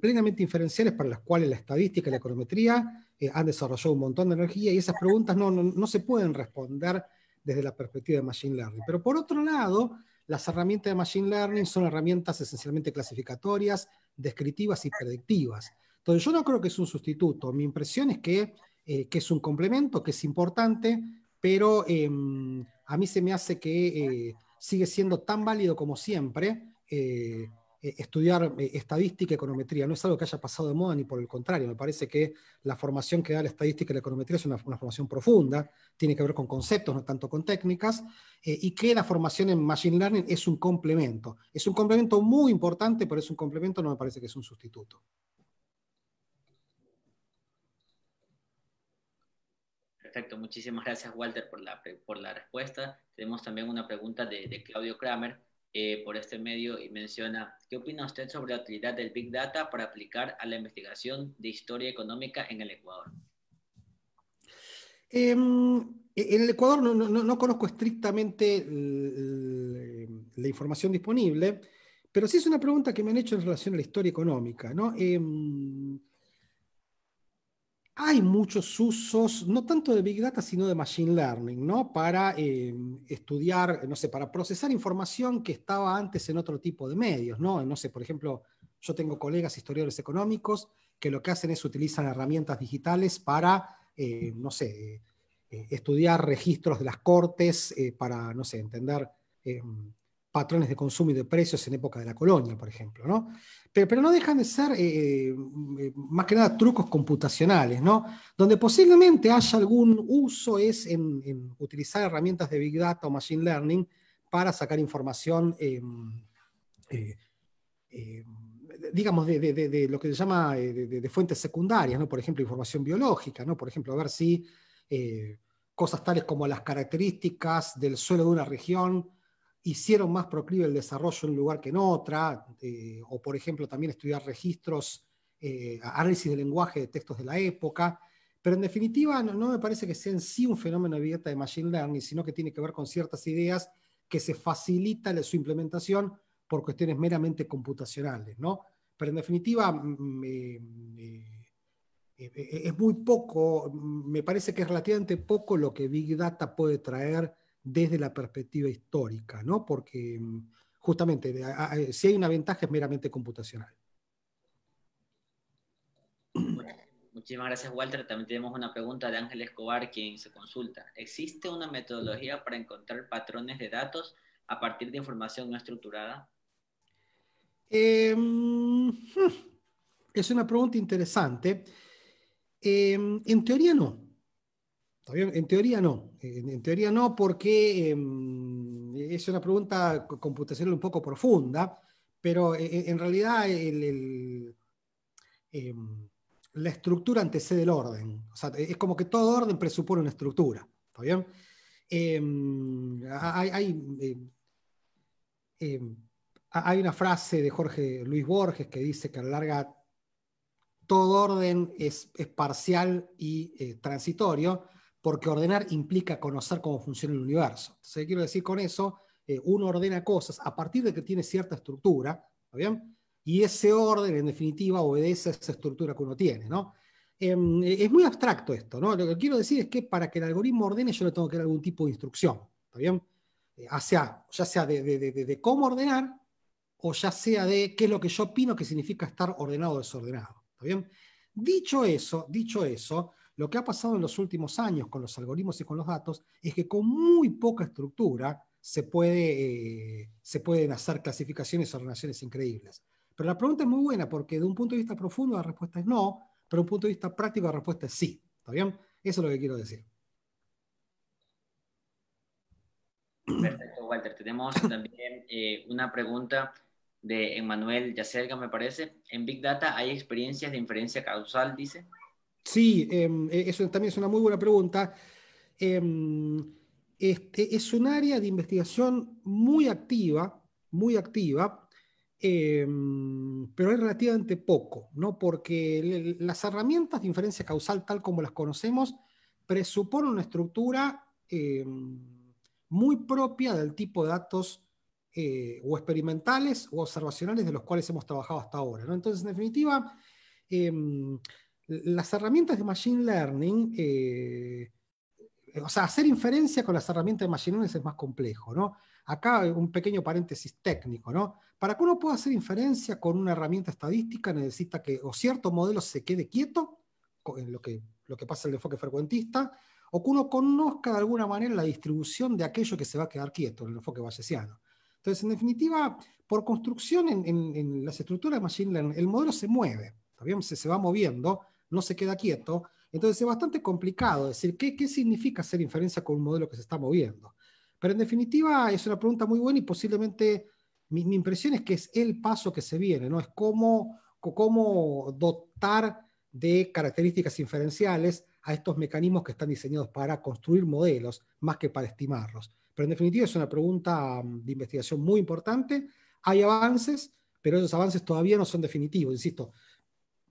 plenamente inferenciales para las cuales la estadística y la econometría eh, han desarrollado un montón de energía y esas preguntas no, se pueden responder desde la perspectiva de Machine Learning. Pero por otro lado, las herramientas de Machine Learning son herramientas esencialmente clasificatorias, descriptivas y predictivas. Entonces yo no creo que es un sustituto. Mi impresión es que, eh, es un complemento, que es importante, pero em, a mí se me hace que eh, sigue siendo tan válido como siempre eh, eh, estudiar eh, estadística y econometría. No es algo que haya pasado de moda, ni por el contrario. Me parece que la formación que da la estadística y la econometría es una, formación profunda, tiene que ver con conceptos, no tanto con técnicas, y que la formación en Machine Learning es un complemento. Es un complemento muy importante, pero es un complemento, no me parece que es un sustituto. Perfecto, muchísimas gracias Walter por la, por la respuesta. Tenemos también una pregunta de, Claudio Kramer eh, por este medio y menciona, ¿qué opina usted sobre la utilidad del Big Data para aplicar a la investigación de historia económica en el Ecuador? Em, e, en el Ecuador no, conozco estrictamente la información disponible, pero sí es una pregunta que me han hecho en relación a la historia económica. ¿no? Em, hay muchos usos, no tanto de Big Data, sino de Machine Learning, ¿no? Para em, estudiar, no sé, para procesar información que estaba antes en otro tipo de medios, ¿no? No sé, por ejemplo, yo tengo colegas historiadores económicos que lo que hacen es utilizan herramientas digitales para, eh, no sé, eh, eh, estudiar registros de las cortes, para, no sé, entender em, patrones de consumo y de precios en época de la colonia, por ejemplo, ¿no? Pero, no dejan de ser eh, eh, eh, más que nada trucos computacionales, ¿no? Donde posiblemente haya algún uso es en, utilizar herramientas de Big Data o Machine Learning para sacar información, em, digamos, de, lo que se llama de, fuentes secundarias, ¿no? Por ejemplo, información biológica, ¿no? Por ejemplo, a ver si cosas tales como las características del suelo de una región hicieron más proclive el desarrollo en un lugar que en otra, eh, o por ejemplo también estudiar registros, eh, análisis de lenguaje de textos de la época, pero en definitiva no, me parece que sea en sí un fenómeno abierto de Machine Learning, sino que tiene que ver con ciertas ideas que se facilita su implementación por cuestiones meramente computacionales, ¿no? Pero en definitiva, eh, es muy poco, me parece que es relativamente poco lo que Big Data puede traer desde la perspectiva histórica, ¿no? Porque mm, justamente eh, si hay una ventaja es meramente computacional. muchísimas gracias, Walter. También tenemos una pregunta de Ángel Escobar, quien se consulta. ¿Existe una metodología para encontrar patrones de datos a partir de información no estructurada? Em, hmm, es una pregunta interesante. Em, en teoría no en teoría no, en, teoría no porque em, es una pregunta computacional un poco profunda, pero e, e, en, realidad em, la estructura antecede el orden. es como que todo orden presupone una estructura. Em, hay, una frase de Jorge Luis Borges que dice que a la larga todo orden es parcial y eh, transitorio, porque ordenar implica conocer cómo funciona el universo. Entonces, quiero decir con eso, eh, uno ordena cosas a partir de que tiene cierta estructura, bien? Y ese orden, en definitiva, obedece a esa estructura que uno tiene, ¿no? Em, eh, es muy abstracto esto, ¿no? Lo que quiero decir es que para que el algoritmo ordene yo le tengo que dar algún tipo de instrucción, ¿está bien? Eh, ya sea de, cómo ordenar o ya sea de qué es lo que yo opino que significa estar ordenado o desordenado, bien? Dicho eso, dicho eso, lo que ha pasado en los últimos años con los algoritmos y con los datos es que con muy poca estructura se, puede, eh, se pueden hacer clasificaciones o relaciones increíbles. Pero la pregunta es muy buena porque de un punto de vista profundo la respuesta es no, pero de un punto de vista práctico la respuesta es sí. ¿Está bien? Eso es lo que quiero decir. Perfecto, Walter. Tenemos también eh, una pregunta de Emanuel Yacerga, me parece. En Big Data hay experiencias de inferencia causal, dice. Sí, em, e, eso también es una muy buena pregunta. Em, este, es un área de investigación muy activa, muy activa, em, pero es relativamente poco, ¿no? porque las herramientas de inferencia causal, tal como las conocemos, presuponen una estructura muy propia del tipo de datos eh, o experimentales o observacionales de los cuales hemos trabajado hasta ahora. Entonces, en definitiva, las herramientas de Machine Learning, eh, o sea, hacer inferencia con las herramientas de Machine Learning es más complejo, ¿no? Acá eh, un pequeño paréntesis técnico, ¿no? Para que uno pueda hacer inferencia con una herramienta estadística necesita que o cierto modelo se quede quieto, en lo que, pasa en el enfoque frecuentista, o que uno conozca de alguna manera la distribución de aquello que se va a quedar quieto en el enfoque bayesiano. Entonces, en definitiva, por construcción en, las estructuras de Machine Learning, el modelo se mueve, se va moviendo no se queda quieto. Entonces es bastante complicado decir qué, qué significa hacer inferencia con un modelo que se está moviendo. Pero en definitiva es una pregunta muy buena y posiblemente mi, impresión es que es el paso que se viene, ¿no? Es cómo, cómo dotar de características inferenciales a estos mecanismos que están diseñados para construir modelos más que para estimarlos. Pero en definitiva es una pregunta mm, de investigación muy importante. Hay avances, pero esos avances todavía no son definitivos. Insisto,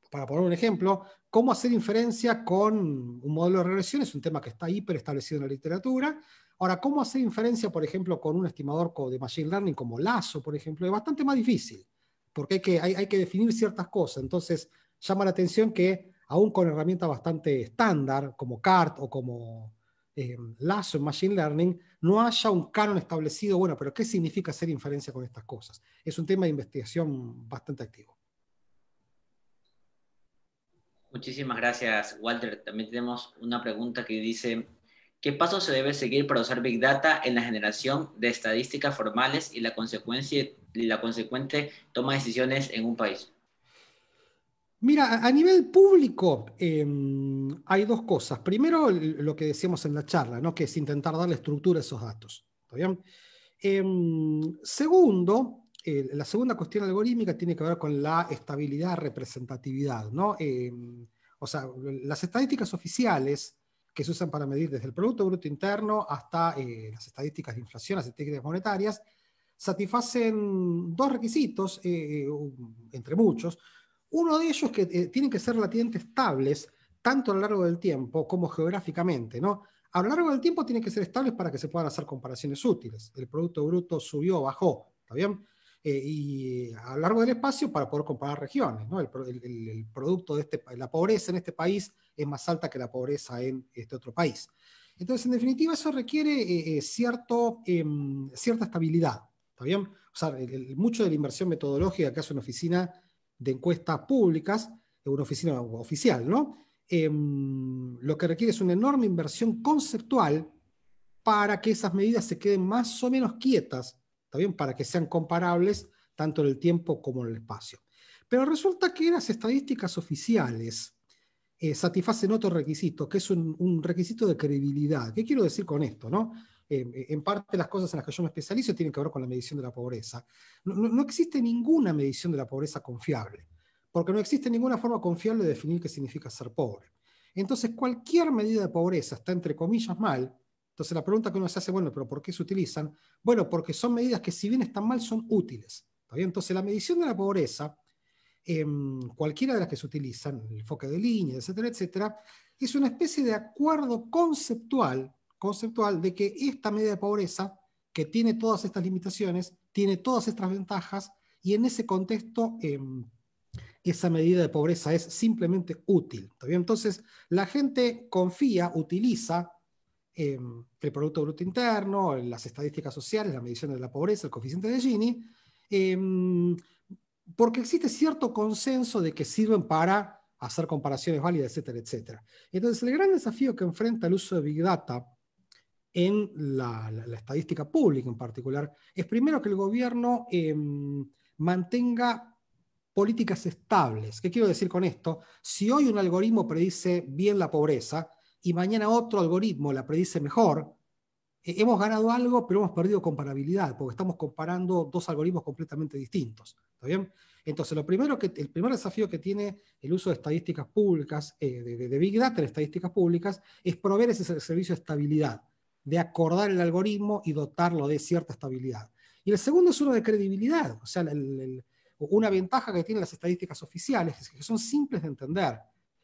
para poner un ejemplo, cómo hacer inferencia con un modelo de regresión es un tema que está hiper establecido en la literatura. Ahora, cómo hacer inferencia, por ejemplo, con un estimador de Machine Learning como LASO, por ejemplo, es bastante más difícil, porque hay que, definir ciertas cosas. Entonces, llama la atención que aún con herramientas bastante estándar, como CART o como eh, Lazo en Machine Learning, no haya un canon establecido, bueno, pero ¿qué significa hacer inferencia con estas cosas? Es un tema de investigación bastante activo. Muchísimas gracias, Walter. También tenemos una pregunta que dice, ¿qué paso se debe seguir para usar Big Data en la generación de estadísticas formales y la, consecuencia, la consecuente toma de decisiones en un país? Mira, a nivel público em, hay dos cosas. Primero, lo que decíamos en la charla, ¿no? que es intentar darle estructura a esos datos. ¿Está bien? Em, segundo, eh, la segunda cuestión algorítmica tiene que ver con la estabilidad, representatividad, ¿no? Em, o sea, las estadísticas oficiales que se usan para medir desde el Producto Bruto Interno hasta eh, las estadísticas de inflación, las estadísticas monetarias, satisfacen dos requisitos, eh, entre muchos. Uno de ellos que tienen que ser relativamente estables, tanto a lo largo del tiempo como geográficamente, ¿no? A lo largo del tiempo tienen que ser estables para que se puedan hacer comparaciones útiles. El Producto Bruto subió, bajó, ¿está bien? Eh, y a lo largo del espacio para poder comparar regiones. El, producto de este la pobreza en este país es más alta que la pobreza en este otro país. Entonces, en definitiva, eso requiere eh, eh, em, cierta estabilidad. ¿Está mucho de la inversión metodológica que hace una oficina de encuestas públicas, una oficina oficial, ¿no? Em, lo que requiere es una enorme inversión conceptual para que esas medidas se queden más o menos quietas ¿está Para que sean comparables tanto en el tiempo como en el espacio. Pero resulta que las estadísticas oficiales eh, satisfacen otro requisito, que es un, requisito de credibilidad. ¿Qué quiero decir con esto? ¿no? Eh, en parte las cosas en las que yo me especializo tienen que ver con la medición de la pobreza. no existe ninguna medición de la pobreza confiable, porque no existe ninguna forma confiable de definir qué significa ser pobre. Entonces cualquier medida de pobreza está entre comillas mal, entonces la pregunta que uno se hace, bueno, pero ¿por qué se utilizan? Bueno, porque son medidas que si bien están mal, son útiles. Entonces la medición de la pobreza, em, cualquiera de las que se utilizan, el enfoque de línea, etcétera, etcétera, es una especie de acuerdo conceptual, conceptual de que esta medida de pobreza, que tiene todas estas limitaciones, tiene todas estas ventajas, y en ese contexto... Em, esa medida de pobreza es simplemente útil. Entonces, la gente confía, utiliza Em, el Producto Bruto Interno, las estadísticas sociales, la medición de la pobreza, el coeficiente de Gini, em, porque existe cierto consenso de que sirven para hacer comparaciones válidas, etcétera, etcétera. Entonces, el gran desafío que enfrenta el uso de Big Data en la, estadística pública en particular es primero que el gobierno em, mantenga políticas estables. ¿Qué quiero decir con esto? Si hoy un algoritmo predice bien la pobreza, y mañana otro algoritmo la predice mejor, eh, hemos ganado algo, pero hemos perdido comparabilidad, porque estamos comparando dos algoritmos completamente distintos. ¿Está bien? Entonces, lo primero que, el primer desafío que tiene el uso de estadísticas públicas, eh, de, Big Data en estadísticas públicas, es proveer ese servicio de estabilidad, de acordar el algoritmo y dotarlo de cierta estabilidad. Y el segundo es uno de credibilidad, o sea, una ventaja que tienen las estadísticas oficiales es que son simples de entender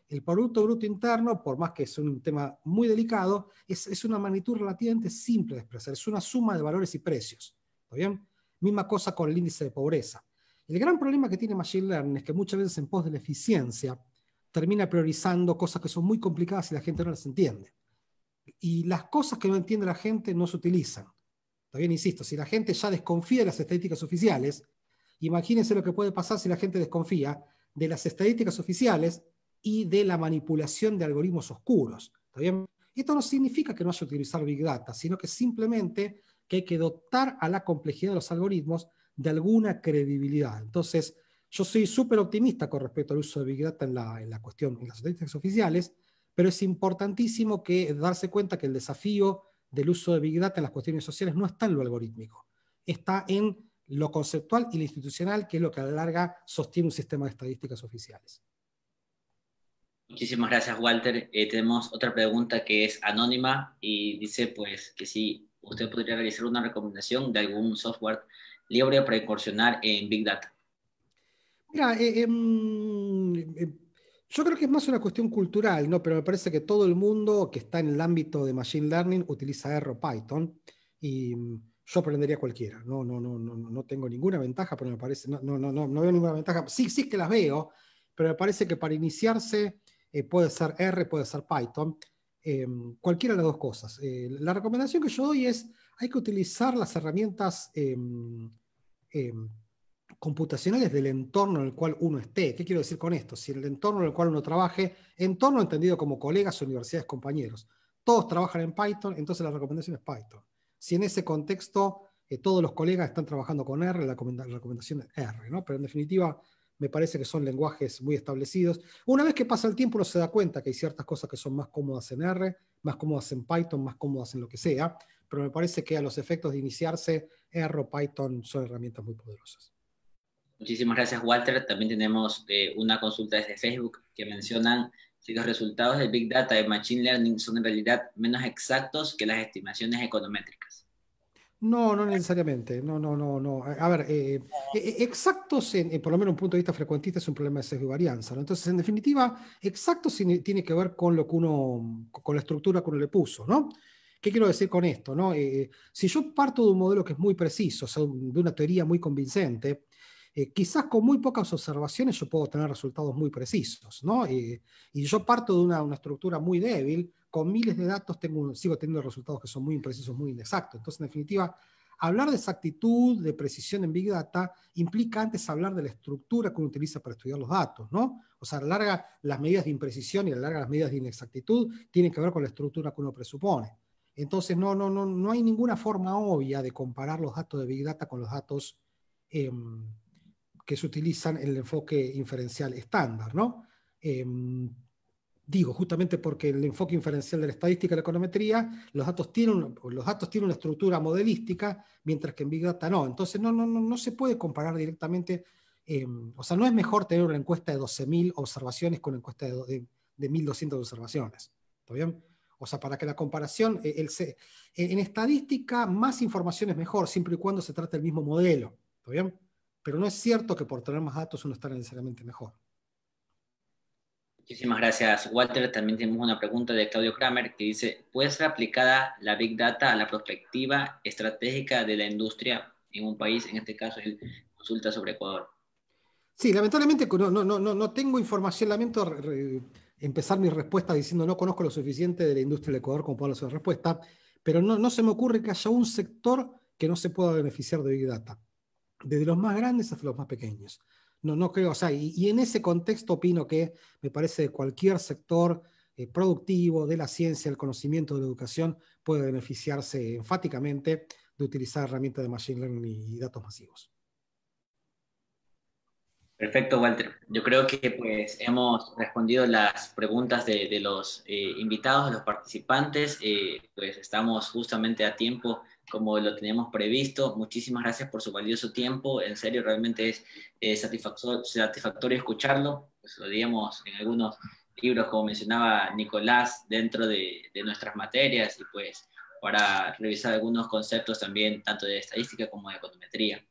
el Producto Bruto Interno, por más que es un tema muy delicado, es, una magnitud relativamente simple de expresar, es una suma de valores y precios. ¿Está Misma cosa con el índice de pobreza. El gran problema que tiene Machine Learning es que muchas veces en pos de la eficiencia termina priorizando cosas que son muy complicadas y la gente no las entiende. Y las cosas que no entiende la gente no se utilizan. También insisto, si la gente ya desconfía de las estadísticas oficiales, imagínense lo que puede pasar si la gente desconfía de las estadísticas oficiales y de la manipulación de algoritmos oscuros. Esto no significa que no haya que utilizar Big Data, sino que simplemente que hay que dotar a la complejidad de los algoritmos de alguna credibilidad. Entonces, yo soy súper optimista con respecto al uso de Big Data en la, cuestión, en las estadísticas oficiales, pero es importantísimo que darse cuenta que el desafío del uso de Big Data en las cuestiones sociales no está en lo algorítmico, está en lo conceptual y lo institucional, que es lo que a la larga sostiene un sistema de estadísticas oficiales. Muchísimas gracias, Walter. Eh, tenemos otra pregunta que es anónima y dice pues que si usted podría realizar una recomendación de algún software libre para incursionar en Big Data. Mira, eh, em, em, yo creo que es más una cuestión cultural, ¿no? Pero me parece que todo el mundo que está en el ámbito de Machine Learning utiliza R o Python y mm, yo aprendería cualquiera. No, no, no, no, tengo ninguna ventaja, pero me parece, no, no veo ninguna ventaja. Sí, sí que las veo, pero me parece que para iniciarse eh, puede ser R, puede ser Python, eh, cualquiera de las dos cosas. Eh, la recomendación que yo doy es, hay que utilizar las herramientas em, em, computacionales del entorno en el cual uno esté. ¿Qué quiero decir con esto? Si el entorno en el cual uno trabaje, entorno entendido como colegas, universidades, compañeros, todos trabajan en Python, entonces la recomendación es Python. Si en ese contexto todos los colegas están trabajando con R, la recomendación es R, ¿no? Pero en definitiva, me parece que son lenguajes muy establecidos. Una vez que pasa el tiempo uno se da cuenta que hay ciertas cosas que son más cómodas en R, más cómodas en Python, más cómodas en lo que sea, pero me parece que a los efectos de iniciarse, R o Python son herramientas muy poderosas. Muchísimas gracias, Walter. También tenemos eh, una consulta desde Facebook que mencionan si los resultados del Big Data y Machine Learning son en realidad menos exactos que las estimaciones econométricas. No, no necesariamente. No, no, no, no. A ver, eh, eh, eh exactos, eh, por lo menos un punto de vista frecuentista, es un problema de sesgo y varianza. ¿no? Entonces, en definitiva, exactos tiene que ver con lo que uno, con la estructura que uno le puso, ¿no? ¿Qué quiero decir con esto? ¿no? si yo parto de un modelo que es muy preciso, de una teoría muy convincente, eh, quizás con muy pocas observaciones yo puedo tener resultados muy precisos, ¿no? Eh, y yo parto de una, estructura muy débil, con miles de datos tengo, sigo teniendo resultados que son muy imprecisos, muy inexactos. Entonces, en definitiva, hablar de exactitud, de precisión en Big Data, implica antes hablar de la estructura que uno utiliza para estudiar los datos, ¿no? O sea, larga, las medidas de imprecisión y la larga, las medidas de inexactitud tienen que ver con la estructura que uno presupone. Entonces, no, no, no, no hay ninguna forma obvia de comparar los datos de Big Data con los datos... Em, que se utilizan en el enfoque inferencial estándar, ¿no? Em, digo, justamente porque el enfoque inferencial de la estadística y la econometría, los datos tienen, los datos tienen una estructura modelística, mientras que en Big Data no. Entonces no, no, no, no se puede comparar directamente, em, o sea, no es mejor tener una encuesta de 12.000 observaciones con una encuesta de, 1.200 observaciones. ¿Está bien? O sea, para que la comparación, eh, en estadística, más información es mejor, siempre y cuando se trate del mismo modelo. ¿Está bien? Pero no es cierto que por tener más datos uno está necesariamente mejor. Muchísimas gracias, Walter. También tenemos una pregunta de Claudio Kramer que dice, ¿puede ser aplicada la Big Data a la perspectiva estratégica de la industria en un país? En este caso, él consulta sobre Ecuador. Sí, lamentablemente no, tengo información, lamento empezar mi respuesta diciendo no conozco lo suficiente de la industria del Ecuador como para hacer respuesta, pero no se me ocurre que haya un sector que no se pueda beneficiar de Big Data desde los más grandes hasta los más pequeños. No, no creo, o sea, y, en ese contexto opino que me parece cualquier sector eh, productivo de la ciencia, el conocimiento, de la educación, puede beneficiarse enfáticamente de utilizar herramientas de Machine Learning y datos masivos. Perfecto, Walter. Yo creo que pues, hemos respondido las preguntas de, los invitados, de los eh, participantes. Eh, pues estamos justamente a tiempo como lo teníamos previsto. Muchísimas gracias por su valioso tiempo. En serio, realmente es satisfactorio, escucharlo. Pues lo digamos en algunos libros, como mencionaba Nicolás, dentro de, nuestras materias y pues para revisar algunos conceptos también, tanto de estadística como de econometría.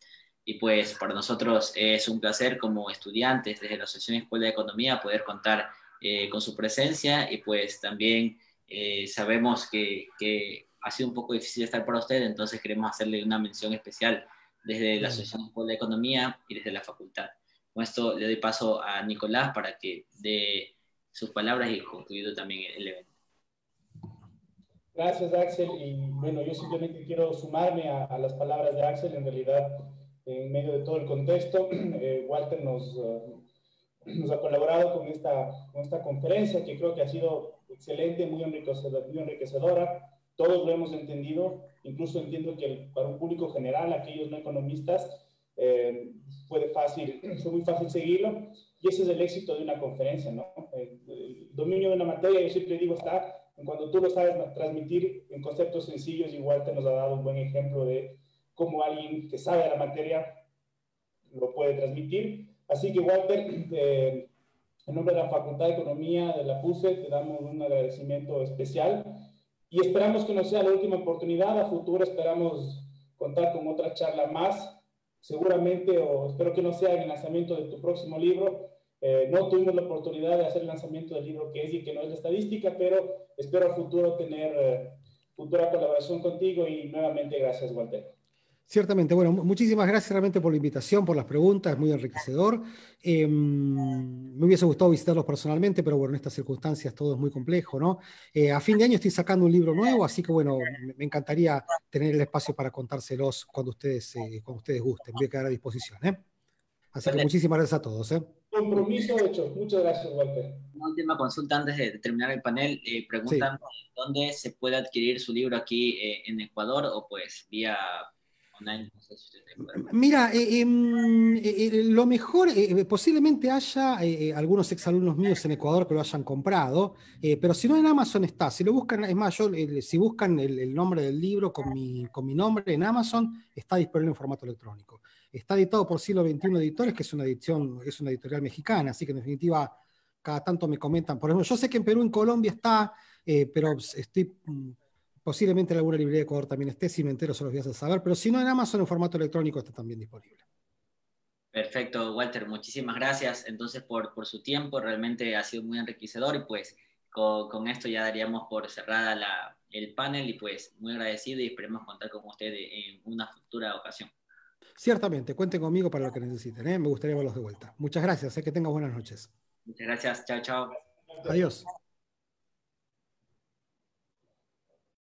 Y pues para nosotros es un placer como estudiantes desde la Asociación Escuela de Economía poder contar eh, con su presencia y pues también eh, sabemos que, que ha sido un poco difícil estar para usted, entonces queremos hacerle una mención especial desde la Asociación de Economía y desde la facultad. Con esto le doy paso a Nicolás para que dé sus palabras y concluido también el evento. Gracias, Axel. Y bueno, yo simplemente quiero sumarme a, las palabras de Axel. En realidad, en medio de todo el contexto, eh, Walter nos, eh, nos ha colaborado con esta, con esta conferencia que creo que ha sido excelente, muy muy enriquecedora todos lo hemos entendido, incluso entiendo que para un público general, aquellos no economistas, eh, fue, fácil, fue muy fácil seguirlo y ese es el éxito de una conferencia, ¿no? El, dominio de una materia, yo siempre digo, está en cuando tú lo sabes transmitir en conceptos sencillos, igual te nos ha dado un buen ejemplo de cómo alguien que sabe la materia lo puede transmitir. Así que Walter, eh, en nombre de la Facultad de Economía de la PUSE, te damos un agradecimiento especial y esperamos que no sea la última oportunidad. A futuro esperamos contar con otra charla más, seguramente, o espero que no sea el lanzamiento de tu próximo libro. Eh, no tuvimos la oportunidad de hacer el lanzamiento del libro que es y que no es la estadística, pero espero a futuro tener eh, futura colaboración contigo y nuevamente gracias, Walter. Ciertamente, bueno, muchísimas gracias realmente por la invitación, por las preguntas, es muy enriquecedor. Em, me hubiese gustado visitarlos personalmente, pero bueno, en estas circunstancias todo es muy complejo, ¿no? Eh, a fin de año estoy sacando un libro nuevo, así que bueno, me encantaría tener el espacio para contárselos cuando ustedes, eh, ustedes gusten, voy a quedar a disposición, ¿eh? Así que muchísimas gracias a todos, ¿eh? Compromiso hecho. Muchas gracias, Walter. Una última consulta antes de terminar el panel. Eh, preguntan dónde se puede adquirir su libro aquí en Ecuador o pues vía Mira, eh, em, eh, eh, lo mejor, posiblemente haya algunos exalumnos míos en Ecuador que lo hayan comprado, pero si no en Amazon está, si lo buscan, es más, yo, si buscan el, nombre del libro con mi, nombre en Amazon, está disponible en formato electrónico. Está editado por Siglo XXI Editores, que es una, edición, es una editorial mexicana, así que en definitiva cada tanto me comentan. Por ejemplo, yo sé que en Perú, en Colombia está, pero estoy mm, Posiblemente en alguna librería de Ecuador también esté, si me entero se los voy a saber, pero si no en Amazon en formato electrónico está también disponible. Perfecto, Walter, muchísimas gracias entonces por, por su tiempo, realmente ha sido muy enriquecedor y pues con, esto ya daríamos por cerrada el panel y pues muy agradecido y esperemos contar con ustedes en una futura ocasión. Ciertamente, cuenten conmigo para lo que necesiten, ¿eh? me gustaría verlos de vuelta. Muchas gracias, ¿eh? que tengan buenas noches. Muchas gracias, chao, chao. Adiós.